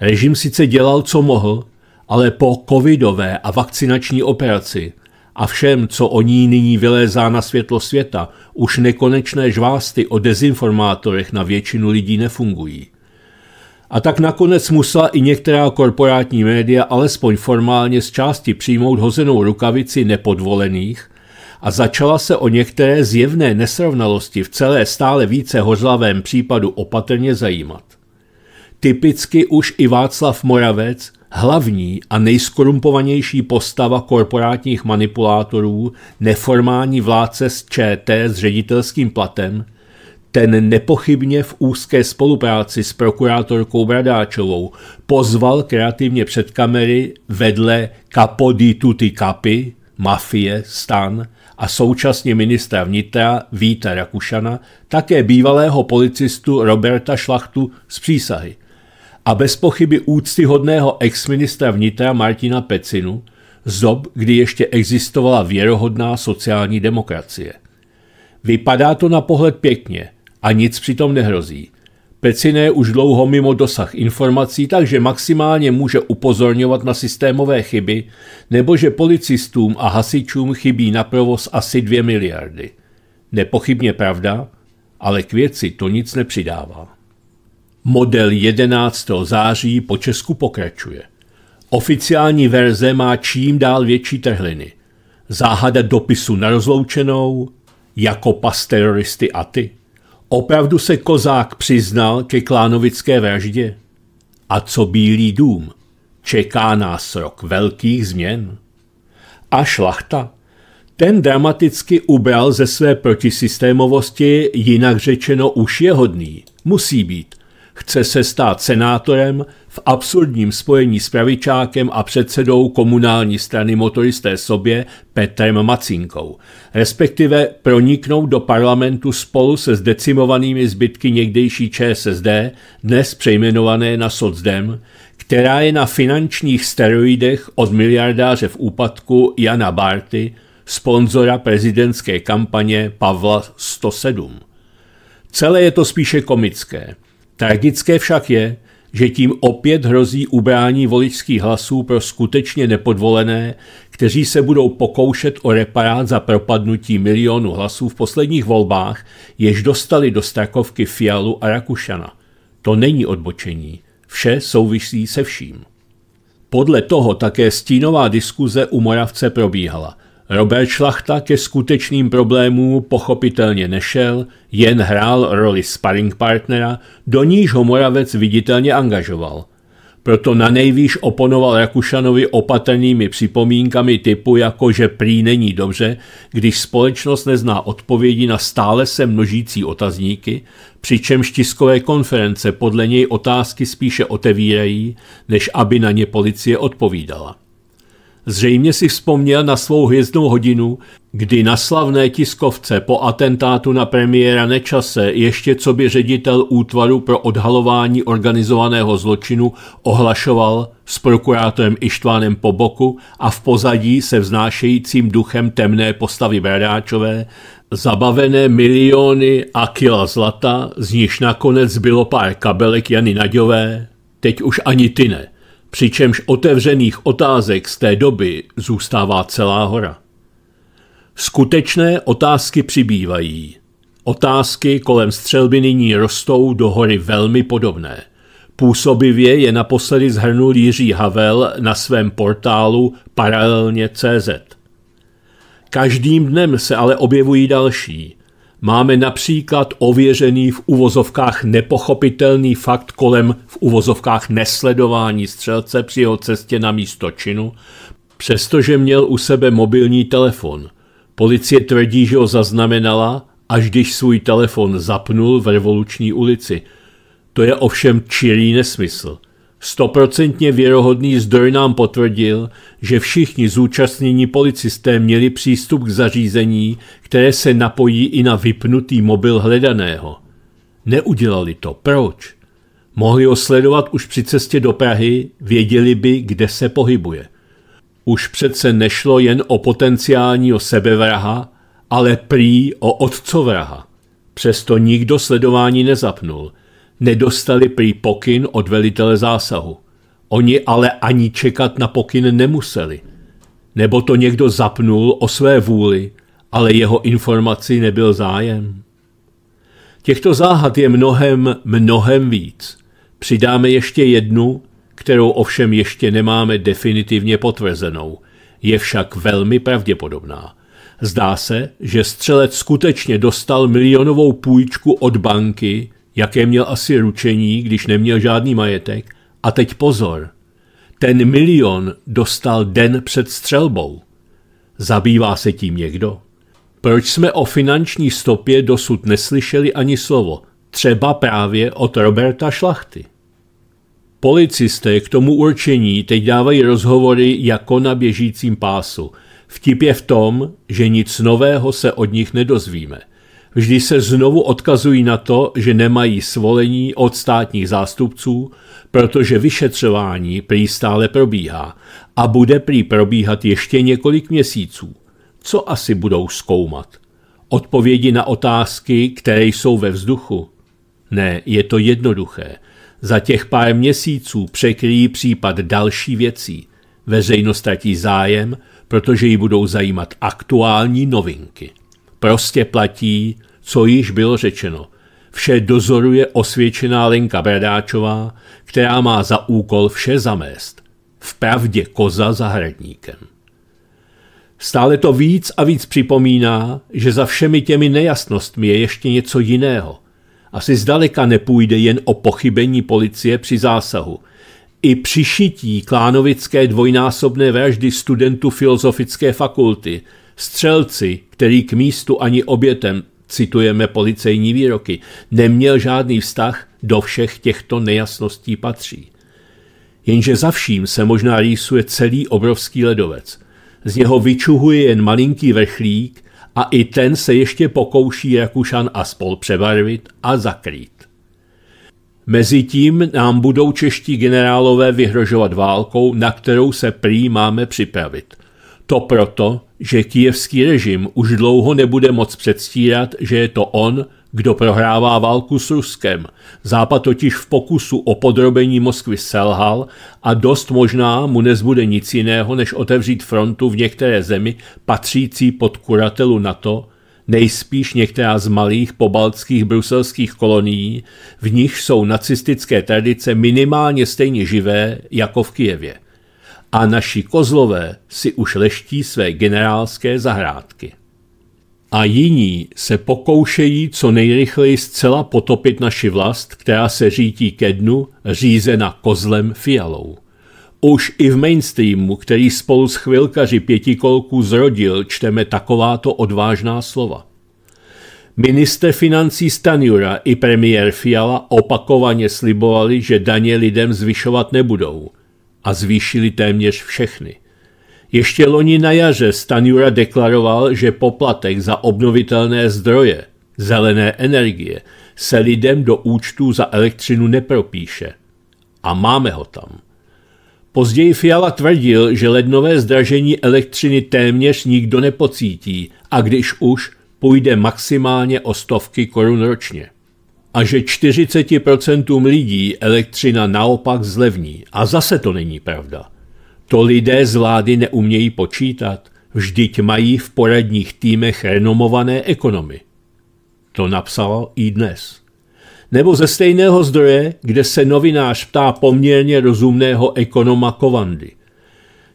Režim sice dělal, co mohl, ale po covidové a vakcinační operaci a všem, co o ní nyní vylézá na světlo světa, už nekonečné žvásty o dezinformátorech na většinu lidí nefungují. A tak nakonec musela i některá korporátní média alespoň formálně z části přijmout hozenou rukavici nepodvolených, a začala se o některé zjevné nesrovnalosti v celé stále více hořlavém případu opatrně zajímat. Typicky už i Václav Moravec, hlavní a nejskorumpovanější postava korporátních manipulátorů, neformální vládce z ČT s ředitelským platem, ten nepochybně v úzké spolupráci s prokurátorkou Bradáčovou pozval kreativně před kamery vedle Capodi Tutti Capi, mafie, stan a současně ministra vnitra Víta Rakušana, také bývalého policistu Roberta Šlachtu z přísahy a bez pochyby úctyhodného exministra vnitra Martina Pecinu z dob, kdy ještě existovala věrohodná sociální demokracie. Vypadá to na pohled pěkně a nic přitom nehrozí. Peciné už dlouho mimo dosah informací, takže maximálně může upozorňovat na systémové chyby, nebo že policistům a hasičům chybí na provoz asi 2 miliardy. Nepochybně pravda, ale k věci to nic nepřidává. Model 11. září po Česku pokračuje. Oficiální verze má čím dál větší trhliny. Záhada dopisu na rozloučenou, jako pas teroristy a ty – Opravdu se kozák přiznal ke klánovické vraždě? A co Bílý dům? Čeká nás rok velkých změn. A šlachta? Ten dramaticky ubral ze své protisystémovosti, jinak řečeno už je hodný. Musí být – chce se stát senátorem v absurdním spojení s pravičákem a předsedou komunální strany motoristé sobě Petrem Macinkou, respektive proniknout do parlamentu spolu se zdecimovanými zbytky někdejší ČSSD, dnes přejmenované na Socdem, která je na finančních steroidech od miliardáře v úpadku Jana Barty, sponzora prezidentské kampaně Pavla 107. Celé je to spíše komické. Tragické však je, že tím opět hrozí ubrání voličských hlasů pro skutečně nepodvolené, kteří se budou pokoušet o reparát za propadnutí milionu hlasů v posledních volbách, jež dostali do strakovky Fialu a Rakušana. To není odbočení. Vše souvisí se vším. Podle toho také stínová diskuze u Moravce probíhala – Robert Šlachta ke skutečným problémům pochopitelně nešel, jen hrál roli sparring partnera, do níž ho Moravec viditelně angažoval. Proto na nejvýš oponoval Rakušanovi opatrnými připomínkami typu jako, že prý není dobře, když společnost nezná odpovědi na stále se množící otazníky, přičemž tiskové konference podle něj otázky spíše otevírají, než aby na ně policie odpovídala. Zřejmě si vzpomněl na svou hvězdnou hodinu, kdy na slavné tiskovce po atentátu na premiéra Nečase ještě co by ředitel útvaru pro odhalování organizovaného zločinu ohlašoval s prokurátorem Ištvánem po boku a v pozadí se vznášejícím duchem temné postavy Bradáčové zabavené miliony a kila zlata, z nichž nakonec bylo pár kabelek Jany Naďové, teď už ani ty ne přičemž otevřených otázek z té doby zůstává celá hora. Skutečné otázky přibývají. Otázky kolem střelby nyní rostou do hory velmi podobné. Působivě je naposledy zhrnul Jiří Havel na svém portálu paralelně.cz. Každým dnem se ale objevují další – Máme například ověřený v uvozovkách nepochopitelný fakt kolem v uvozovkách nesledování střelce při jeho cestě na místo činu, přestože měl u sebe mobilní telefon. Policie tvrdí, že ho zaznamenala, až když svůj telefon zapnul v revoluční ulici. To je ovšem čirý nesmysl. Stoprocentně věrohodný zdroj nám potvrdil, že všichni zúčastnění policisté měli přístup k zařízení, které se napojí i na vypnutý mobil hledaného. Neudělali to. Proč? Mohli ho sledovat už při cestě do Prahy, věděli by, kde se pohybuje. Už přece nešlo jen o potenciálního sebevraha, ale prý o otcovraha. Přesto nikdo sledování nezapnul – nedostali prý pokyn od velitele zásahu. Oni ale ani čekat na pokyn nemuseli. Nebo to někdo zapnul o své vůli, ale jeho informací nebyl zájem. Těchto záhad je mnohem, mnohem víc. Přidáme ještě jednu, kterou ovšem ještě nemáme definitivně potvrzenou. Je však velmi pravděpodobná. Zdá se, že střelec skutečně dostal milionovou půjčku od banky, jaké měl asi ručení, když neměl žádný majetek. A teď pozor, ten milion dostal den před střelbou. Zabývá se tím někdo? Proč jsme o finanční stopě dosud neslyšeli ani slovo, třeba právě od Roberta Šlachty? Policisté k tomu určení teď dávají rozhovory jako na běžícím pásu. Vtip je v tom, že nic nového se od nich nedozvíme – vždy se znovu odkazují na to, že nemají svolení od státních zástupců, protože vyšetřování prý stále probíhá a bude prý probíhat ještě několik měsíců. Co asi budou zkoumat? Odpovědi na otázky, které jsou ve vzduchu? Ne, je to jednoduché. Za těch pár měsíců překryjí případ další věcí. Veřejnost ztratí zájem, protože ji budou zajímat aktuální novinky. Prostě platí, co již bylo řečeno. Vše dozoruje osvědčená Lenka Bradáčová, která má za úkol vše zamést. V pravdě koza zahradníkem. Stále to víc a víc připomíná, že za všemi těmi nejasnostmi je ještě něco jiného. Asi zdaleka nepůjde jen o pochybení policie při zásahu. I přišití klánovické dvojnásobné vraždy studentů Filozofické fakulty – Střelci, který k místu ani obětem, citujeme policejní výroky, neměl žádný vztah, do všech těchto nejasností patří. Jenže za vším se možná rýsuje celý obrovský ledovec. Z něho vyčuhuje jen malinký vrchlík a i ten se ještě pokouší Rakušan a spol přebarvit a zakrýt. Mezitím nám budou čeští generálové vyhrožovat válkou, na kterou se prý máme připravit. To proto, že kijevský režim už dlouho nebude moc předstírat, že je to on, kdo prohrává válku s Ruskem. Západ totiž v pokusu o podrobení Moskvy selhal a dost možná mu nezbude nic jiného, než otevřít frontu v některé zemi patřící pod kuratelu NATO, nejspíš některá z malých pobaltských bruselských kolonií, v nich jsou nacistické tradice minimálně stejně živé jako v Kijevě a naši kozlové si už leští své generálské zahrádky. A jiní se pokoušejí co nejrychleji zcela potopit naši vlast, která se řítí ke dnu, řízena kozlem fialou. Už i v mainstreamu, který spolu s chvilkaři pětikolků zrodil, čteme takováto odvážná slova. Minister financí Stanjura i premiér Fiala opakovaně slibovali, že daně lidem zvyšovat nebudou – a zvýšili téměř všechny. Ještě loni na jaře Stanjura deklaroval, že poplatek za obnovitelné zdroje, zelené energie, se lidem do účtů za elektřinu nepropíše. A máme ho tam. Později Fiala tvrdil, že lednové zdražení elektřiny téměř nikdo nepocítí a když už, půjde maximálně o stovky korun ročně a že 40% lidí elektřina naopak zlevní. A zase to není pravda. To lidé z vlády neumějí počítat. Vždyť mají v poradních týmech renomované ekonomy. To napsal i dnes. Nebo ze stejného zdroje, kde se novinář ptá poměrně rozumného ekonoma Kovandy.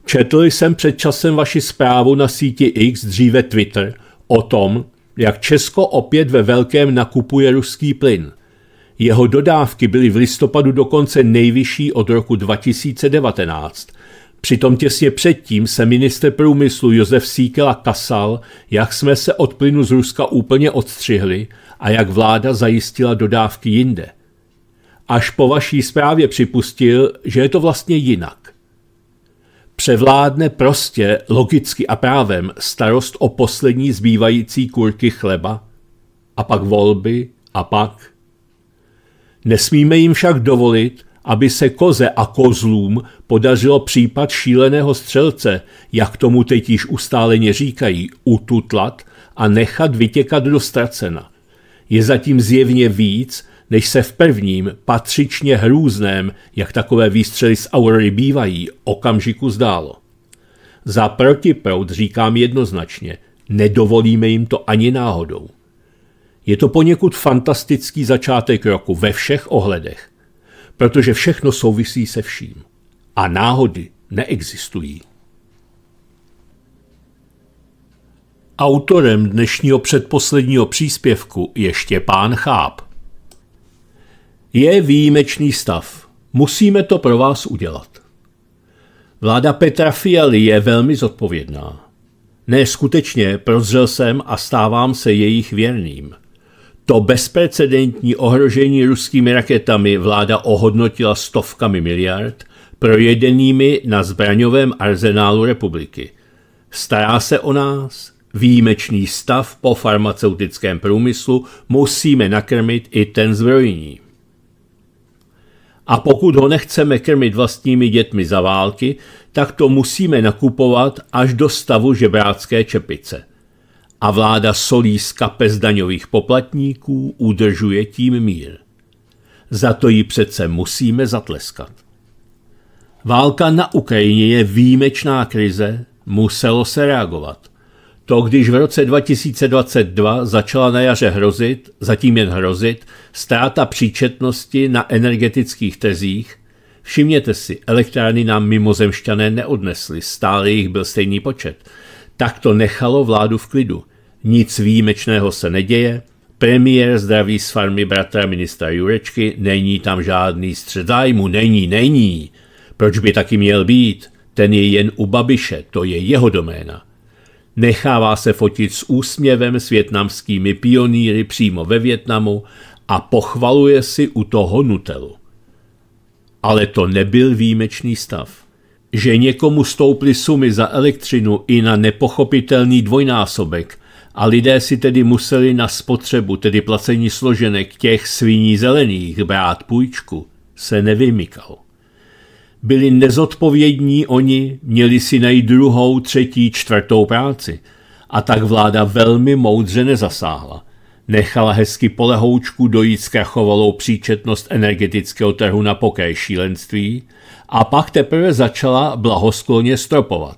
Četl jsem před časem vaši zprávu na síti X, dříve Twitter, o tom, jak Česko opět ve velkém nakupuje ruský plyn. Jeho dodávky byly v listopadu dokonce nejvyšší od roku 2019. Přitom těsně předtím se minister průmyslu Josef Síkela kasal, jak jsme se od plynu z Ruska úplně odstřihli a jak vláda zajistila dodávky jinde. Až po vaší zprávě připustil, že je to vlastně jinak převládne prostě logicky a právem starost o poslední zbývající kurky chleba a pak volby a pak. Nesmíme jim však dovolit, aby se koze a kozlům podařilo případ šíleného střelce, jak tomu teď již ustáleně říkají, ututlat a nechat vytěkat do ztracena. Je zatím zjevně víc, než se v prvním, patřičně hrůzném, jak takové výstřely z aurory bývají, okamžiku zdálo. Za protiprout říkám jednoznačně, nedovolíme jim to ani náhodou. Je to poněkud fantastický začátek roku ve všech ohledech, protože všechno souvisí se vším. A náhody neexistují. Autorem dnešního předposledního příspěvku je Štěpán Cháp. Je výjimečný stav. Musíme to pro vás udělat. Vláda Petra Fialy je velmi zodpovědná. Ne, skutečně, prozřel jsem a stávám se jejich věrným. To bezprecedentní ohrožení ruskými raketami vláda ohodnotila stovkami miliard, projedenými na zbraňovém arzenálu republiky. Stará se o nás, výjimečný stav po farmaceutickém průmyslu musíme nakrmit i ten zbrojní. A pokud ho nechceme krmit vlastními dětmi za války, tak to musíme nakupovat až do stavu žebrácké čepice. A vláda solí z kapes daňových poplatníků udržuje tím mír. Za to ji přece musíme zatleskat. Válka na Ukrajině je výjimečná krize, muselo se reagovat. To, když v roce 2022 začala na jaře hrozit, zatím jen hrozit, ztráta příčetnosti na energetických trzích, všimněte si, elektrárny nám mimozemšťané neodnesli, stále jich byl stejný počet. Tak to nechalo vládu v klidu. Nic výjimečného se neděje, premiér zdraví z farmy bratra ministra Jurečky, není tam žádný střed zájmu, není, není. Proč by taky měl být? Ten je jen u Babiše, to je jeho doména. Nechává se fotit s úsměvem s větnamskými pionýry přímo ve Větnamu a pochvaluje si u toho Nutelu. Ale to nebyl výjimečný stav. Že někomu stouply sumy za elektřinu i na nepochopitelný dvojnásobek a lidé si tedy museli na spotřebu, tedy placení složenek těch sviní zelených, brát půjčku, se nevymykalo. Byli nezodpovědní oni, měli si najít druhou, třetí, čtvrtou práci. A tak vláda velmi moudře nezasáhla. Nechala hezky polehoučku dojít zkrachovalou příčetnost energetického trhu na poké šílenství a pak teprve začala blahosklonně stropovat.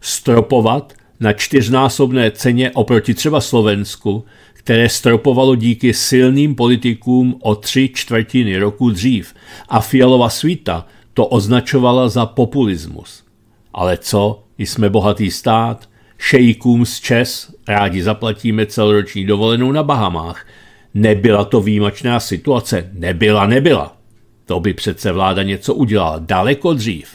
Stropovat na čtyřnásobné ceně oproti třeba Slovensku, které stropovalo díky silným politikům o tři čtvrtiny roku dřív a Fialova svíta to označovala za populismus. Ale co, jsme bohatý stát, šejkům z Čes rádi zaplatíme celoroční dovolenou na Bahamách. Nebyla to výjimačná situace, nebyla, nebyla. To by přece vláda něco udělala daleko dřív.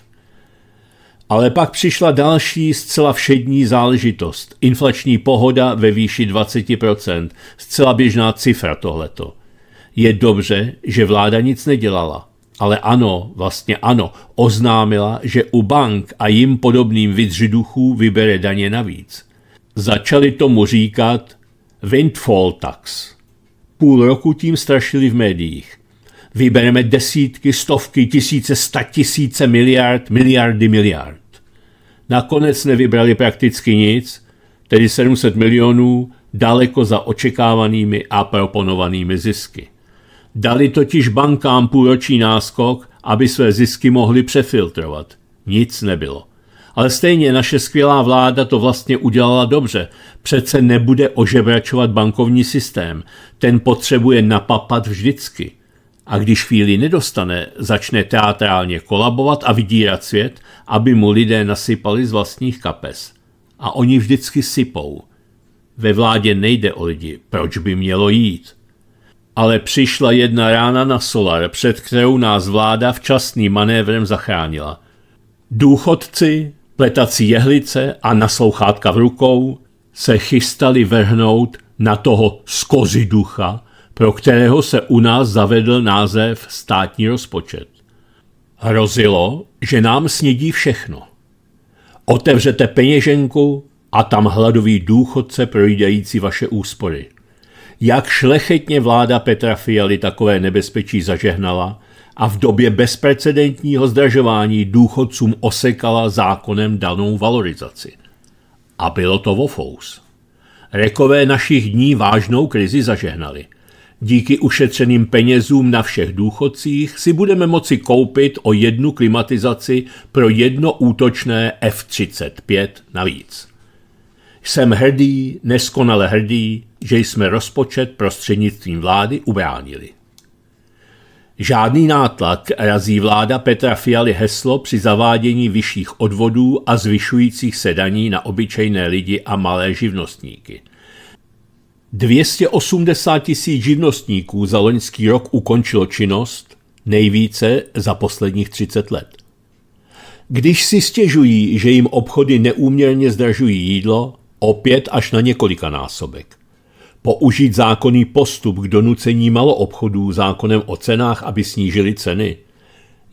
Ale pak přišla další zcela všední záležitost. Inflační pohoda ve výši 20%. Zcela běžná cifra tohleto. Je dobře, že vláda nic nedělala ale ano, vlastně ano, oznámila, že u bank a jim podobným vydřiduchů vybere daně navíc. Začali tomu říkat windfall tax. Půl roku tím strašili v médiích. Vybereme desítky, stovky, tisíce, sta tisíce miliard, miliardy miliard. Nakonec nevybrali prakticky nic, tedy 700 milionů, daleko za očekávanými a proponovanými zisky. Dali totiž bankám půlroční náskok, aby své zisky mohli přefiltrovat. Nic nebylo. Ale stejně naše skvělá vláda to vlastně udělala dobře. Přece nebude ožebračovat bankovní systém. Ten potřebuje napapat vždycky. A když chvíli nedostane, začne teatrálně kolabovat a vydírat svět, aby mu lidé nasypali z vlastních kapes. A oni vždycky sypou. Ve vládě nejde o lidi, proč by mělo jít? Ale přišla jedna rána na solar, před kterou nás vláda včasným manévrem zachránila. Důchodci, pletací jehlice a naslouchátka v rukou se chystali vrhnout na toho skozi ducha, pro kterého se u nás zavedl název státní rozpočet. Hrozilo, že nám snědí všechno. Otevřete peněženku a tam hladový důchodce projídající vaše úspory jak šlechetně vláda Petra Fialy takové nebezpečí zažehnala a v době bezprecedentního zdražování důchodcům osekala zákonem danou valorizaci. A bylo to vofous. Rekové našich dní vážnou krizi zažehnali. Díky ušetřeným penězům na všech důchodcích si budeme moci koupit o jednu klimatizaci pro jedno útočné F-35 navíc. Jsem hrdý, neskonale hrdý, že jsme rozpočet prostřednictvím vlády ubránili. Žádný nátlak razí vláda Petra Fialy heslo při zavádění vyšších odvodů a zvyšujících se daní na obyčejné lidi a malé živnostníky. 280 tisíc živnostníků za loňský rok ukončilo činnost, nejvíce za posledních 30 let. Když si stěžují, že jim obchody neúměrně zdražují jídlo, opět až na několika násobek použít zákonný postup k donucení maloobchodů zákonem o cenách, aby snížili ceny.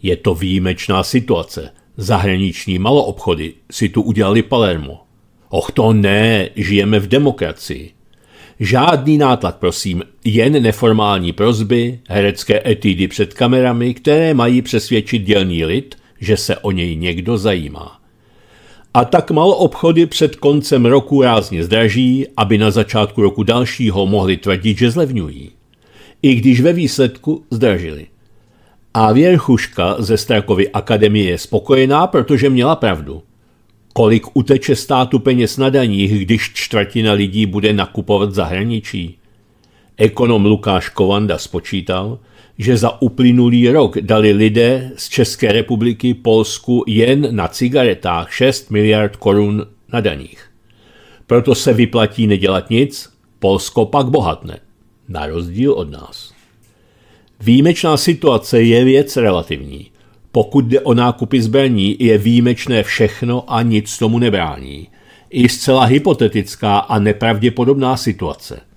Je to výjimečná situace. Zahraniční maloobchody si tu udělali Palermo. Och to ne, žijeme v demokracii. Žádný nátlak, prosím, jen neformální prozby, herecké etidy před kamerami, které mají přesvědčit dělný lid, že se o něj někdo zajímá. A tak malo obchody před koncem roku rázně zdraží, aby na začátku roku dalšího mohli tvrdit, že zlevňují. I když ve výsledku zdražili. A Věrchuška ze Starkovy akademie je spokojená, protože měla pravdu. Kolik uteče státu peněz na daních, když čtvrtina lidí bude nakupovat zahraničí? Ekonom Lukáš Kovanda spočítal – že za uplynulý rok dali lidé z České republiky Polsku jen na cigaretách 6 miliard korun na daních. Proto se vyplatí nedělat nic, Polsko pak bohatne, na rozdíl od nás. Výjimečná situace je věc relativní. Pokud jde o nákupy zbraní, je výjimečné všechno a nic tomu nebrání. I zcela hypotetická a nepravděpodobná situace –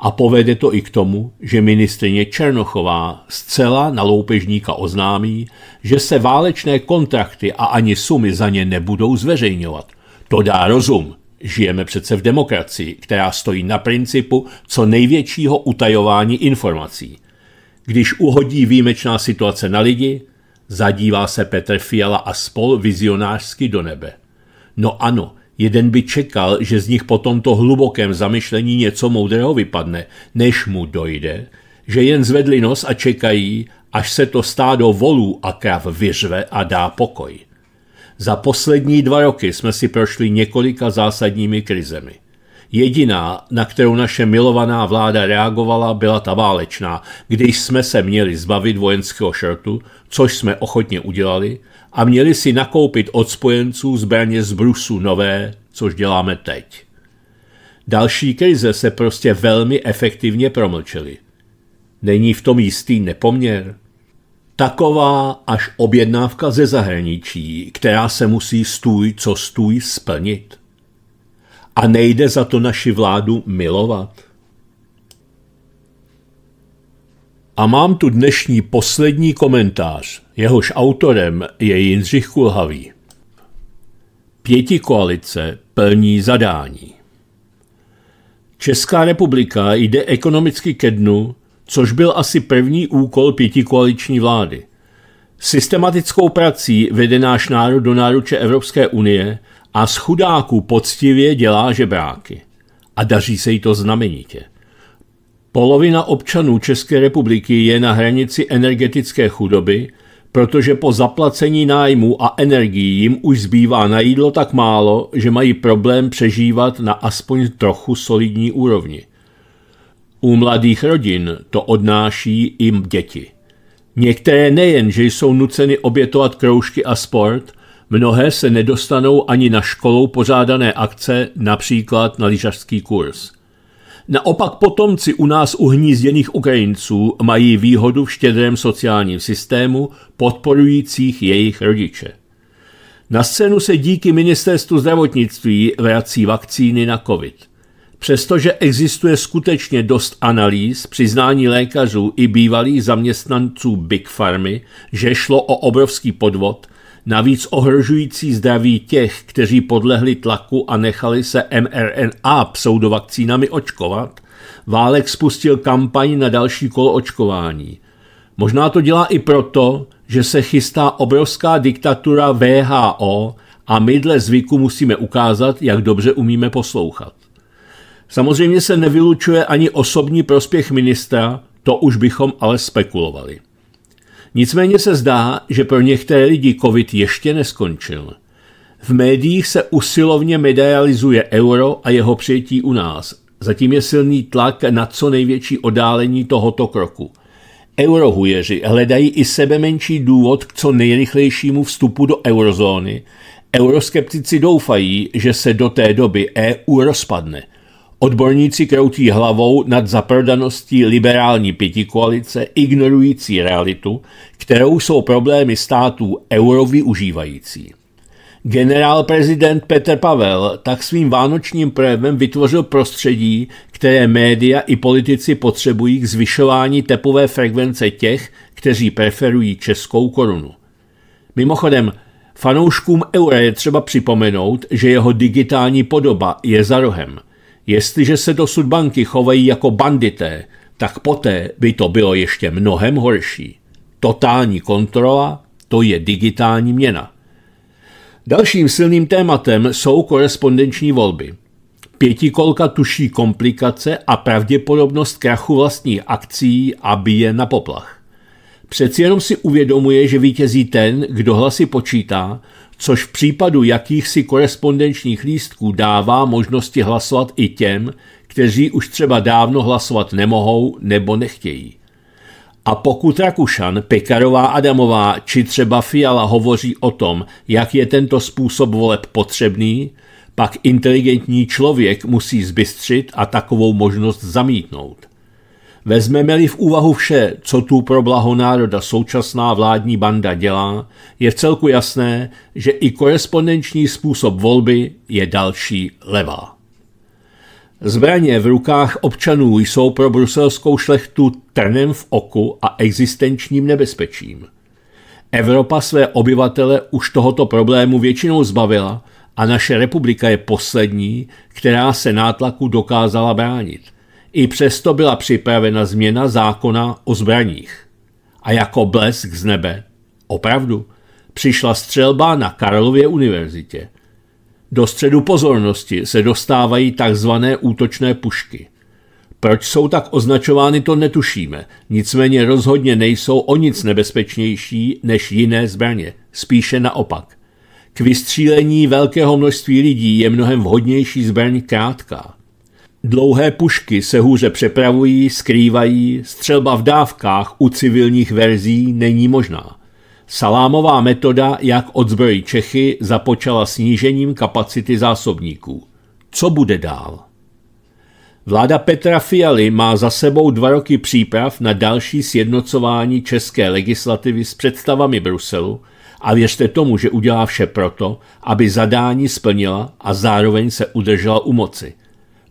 a povede to i k tomu, že ministrině Černochová zcela na loupežníka oznámí, že se válečné kontrakty a ani sumy za ně nebudou zveřejňovat. To dá rozum. Žijeme přece v demokracii, která stojí na principu co největšího utajování informací. Když uhodí výjimečná situace na lidi, zadívá se Petr Fiala a spol vizionářsky do nebe. No ano, Jeden by čekal, že z nich po tomto hlubokém zamyšlení něco moudrého vypadne, než mu dojde, že jen zvedli nos a čekají, až se to stádo volů a krav vyřve a dá pokoj. Za poslední dva roky jsme si prošli několika zásadními krizemi. Jediná, na kterou naše milovaná vláda reagovala, byla ta válečná, když jsme se měli zbavit vojenského šrtu, což jsme ochotně udělali, a měli si nakoupit od spojenců zbraně z Brusu nové, což děláme teď. Další krize se prostě velmi efektivně promlčely. Není v tom jistý nepoměr? Taková až objednávka ze zahraničí, která se musí stůj co stůj splnit. A nejde za to naši vládu milovat. A mám tu dnešní poslední komentář Jehož autorem je Jindřich Kulhavý. Pěti koalice plní zadání. Česká republika jde ekonomicky ke dnu, což byl asi první úkol pětikoaliční vlády. Systematickou prací vede náš národ do náruče Evropské unie a z chudáků poctivě dělá žebráky. A daří se jí to znamenitě. Polovina občanů České republiky je na hranici energetické chudoby – protože po zaplacení nájmu a energií jim už zbývá na jídlo tak málo, že mají problém přežívat na aspoň trochu solidní úrovni. U mladých rodin to odnáší jim děti. Některé nejen, že jsou nuceny obětovat kroužky a sport, mnohé se nedostanou ani na školou pořádané akce, například na lyžařský kurz – Naopak potomci u nás uhnízděných Ukrajinců mají výhodu v štědrém sociálním systému podporujících jejich rodiče. Na scénu se díky ministerstvu zdravotnictví vrací vakcíny na COVID. Přestože existuje skutečně dost analýz, přiznání lékařů i bývalých zaměstnanců Big Farmy, že šlo o obrovský podvod, navíc ohrožující zdraví těch, kteří podlehli tlaku a nechali se mRNA pseudovakcínami očkovat, Válek spustil kampaň na další kolo očkování. Možná to dělá i proto, že se chystá obrovská diktatura VHO a my dle zvyku musíme ukázat, jak dobře umíme poslouchat. Samozřejmě se nevylučuje ani osobní prospěch ministra, to už bychom ale spekulovali. Nicméně se zdá, že pro některé lidi covid ještě neskončil. V médiích se usilovně medializuje euro a jeho přijetí u nás. Zatím je silný tlak na co největší odálení tohoto kroku. Eurohujeři hledají i sebe menší důvod k co nejrychlejšímu vstupu do eurozóny. Euroskeptici doufají, že se do té doby EU rozpadne – Odborníci kroutí hlavou nad zaprodaností liberální pětikoalice, ignorující realitu, kterou jsou problémy států užívající. Generál prezident Petr Pavel tak svým vánočním projevem vytvořil prostředí, které média i politici potřebují k zvyšování tepové frekvence těch, kteří preferují českou korunu. Mimochodem, fanouškům eura je třeba připomenout, že jeho digitální podoba je za rohem – Jestliže se dosud banky chovají jako bandité, tak poté by to bylo ještě mnohem horší. Totální kontrola, to je digitální měna. Dalším silným tématem jsou korespondenční volby. Pětikolka tuší komplikace a pravděpodobnost krachu vlastních akcí a bije na poplach. Přeci jenom si uvědomuje, že vítězí ten, kdo hlasy počítá, což v případu jakýchsi korespondenčních lístků dává možnosti hlasovat i těm, kteří už třeba dávno hlasovat nemohou nebo nechtějí. A pokud Rakušan, Pekarová Adamová či třeba Fiala hovoří o tom, jak je tento způsob voleb potřebný, pak inteligentní člověk musí zbystřit a takovou možnost zamítnout. Vezmeme-li v úvahu vše, co tu pro blaho národa současná vládní banda dělá, je v celku jasné, že i korespondenční způsob volby je další levá. Zbraně v rukách občanů jsou pro bruselskou šlechtu trnem v oku a existenčním nebezpečím. Evropa své obyvatele už tohoto problému většinou zbavila a naše republika je poslední, která se nátlaku dokázala bránit – i přesto byla připravena změna zákona o zbraních. A jako blesk z nebe, opravdu, přišla střelba na Karlově univerzitě. Do středu pozornosti se dostávají takzvané útočné pušky. Proč jsou tak označovány, to netušíme, nicméně rozhodně nejsou o nic nebezpečnější než jiné zbraně, spíše naopak. K vystřílení velkého množství lidí je mnohem vhodnější zbraň krátká. Dlouhé pušky se hůře přepravují, skrývají, střelba v dávkách u civilních verzí není možná. Salámová metoda, jak odzbrojí Čechy, započala snížením kapacity zásobníků. Co bude dál? Vláda Petra Fialy má za sebou dva roky příprav na další sjednocování české legislativy s představami Bruselu a věřte tomu, že udělá vše proto, aby zadání splnila a zároveň se udržela u moci –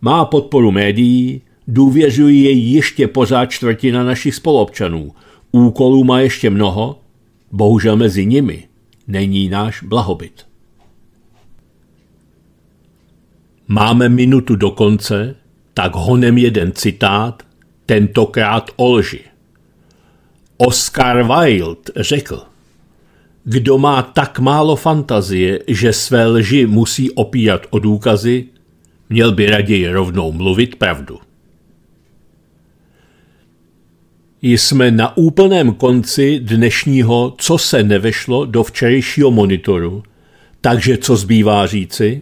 má podporu médií, důvěřují jej ještě pořád čtvrtina našich spolobčanů. Úkolů má ještě mnoho, bohužel mezi nimi není náš blahobyt. Máme minutu do konce, tak honem jeden citát, tentokrát o lži. Oscar Wilde řekl, kdo má tak málo fantazie, že své lži musí opírat o důkazy, Měl by raději rovnou mluvit pravdu. Jsme na úplném konci dnešního, co se nevešlo do včerejšího monitoru, takže co zbývá říci?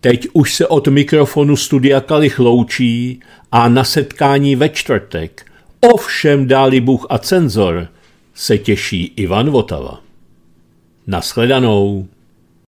Teď už se od mikrofonu studia Kalich loučí a na setkání ve čtvrtek, ovšem dáli Bůh a cenzor, se těší Ivan Votava. Naschledanou.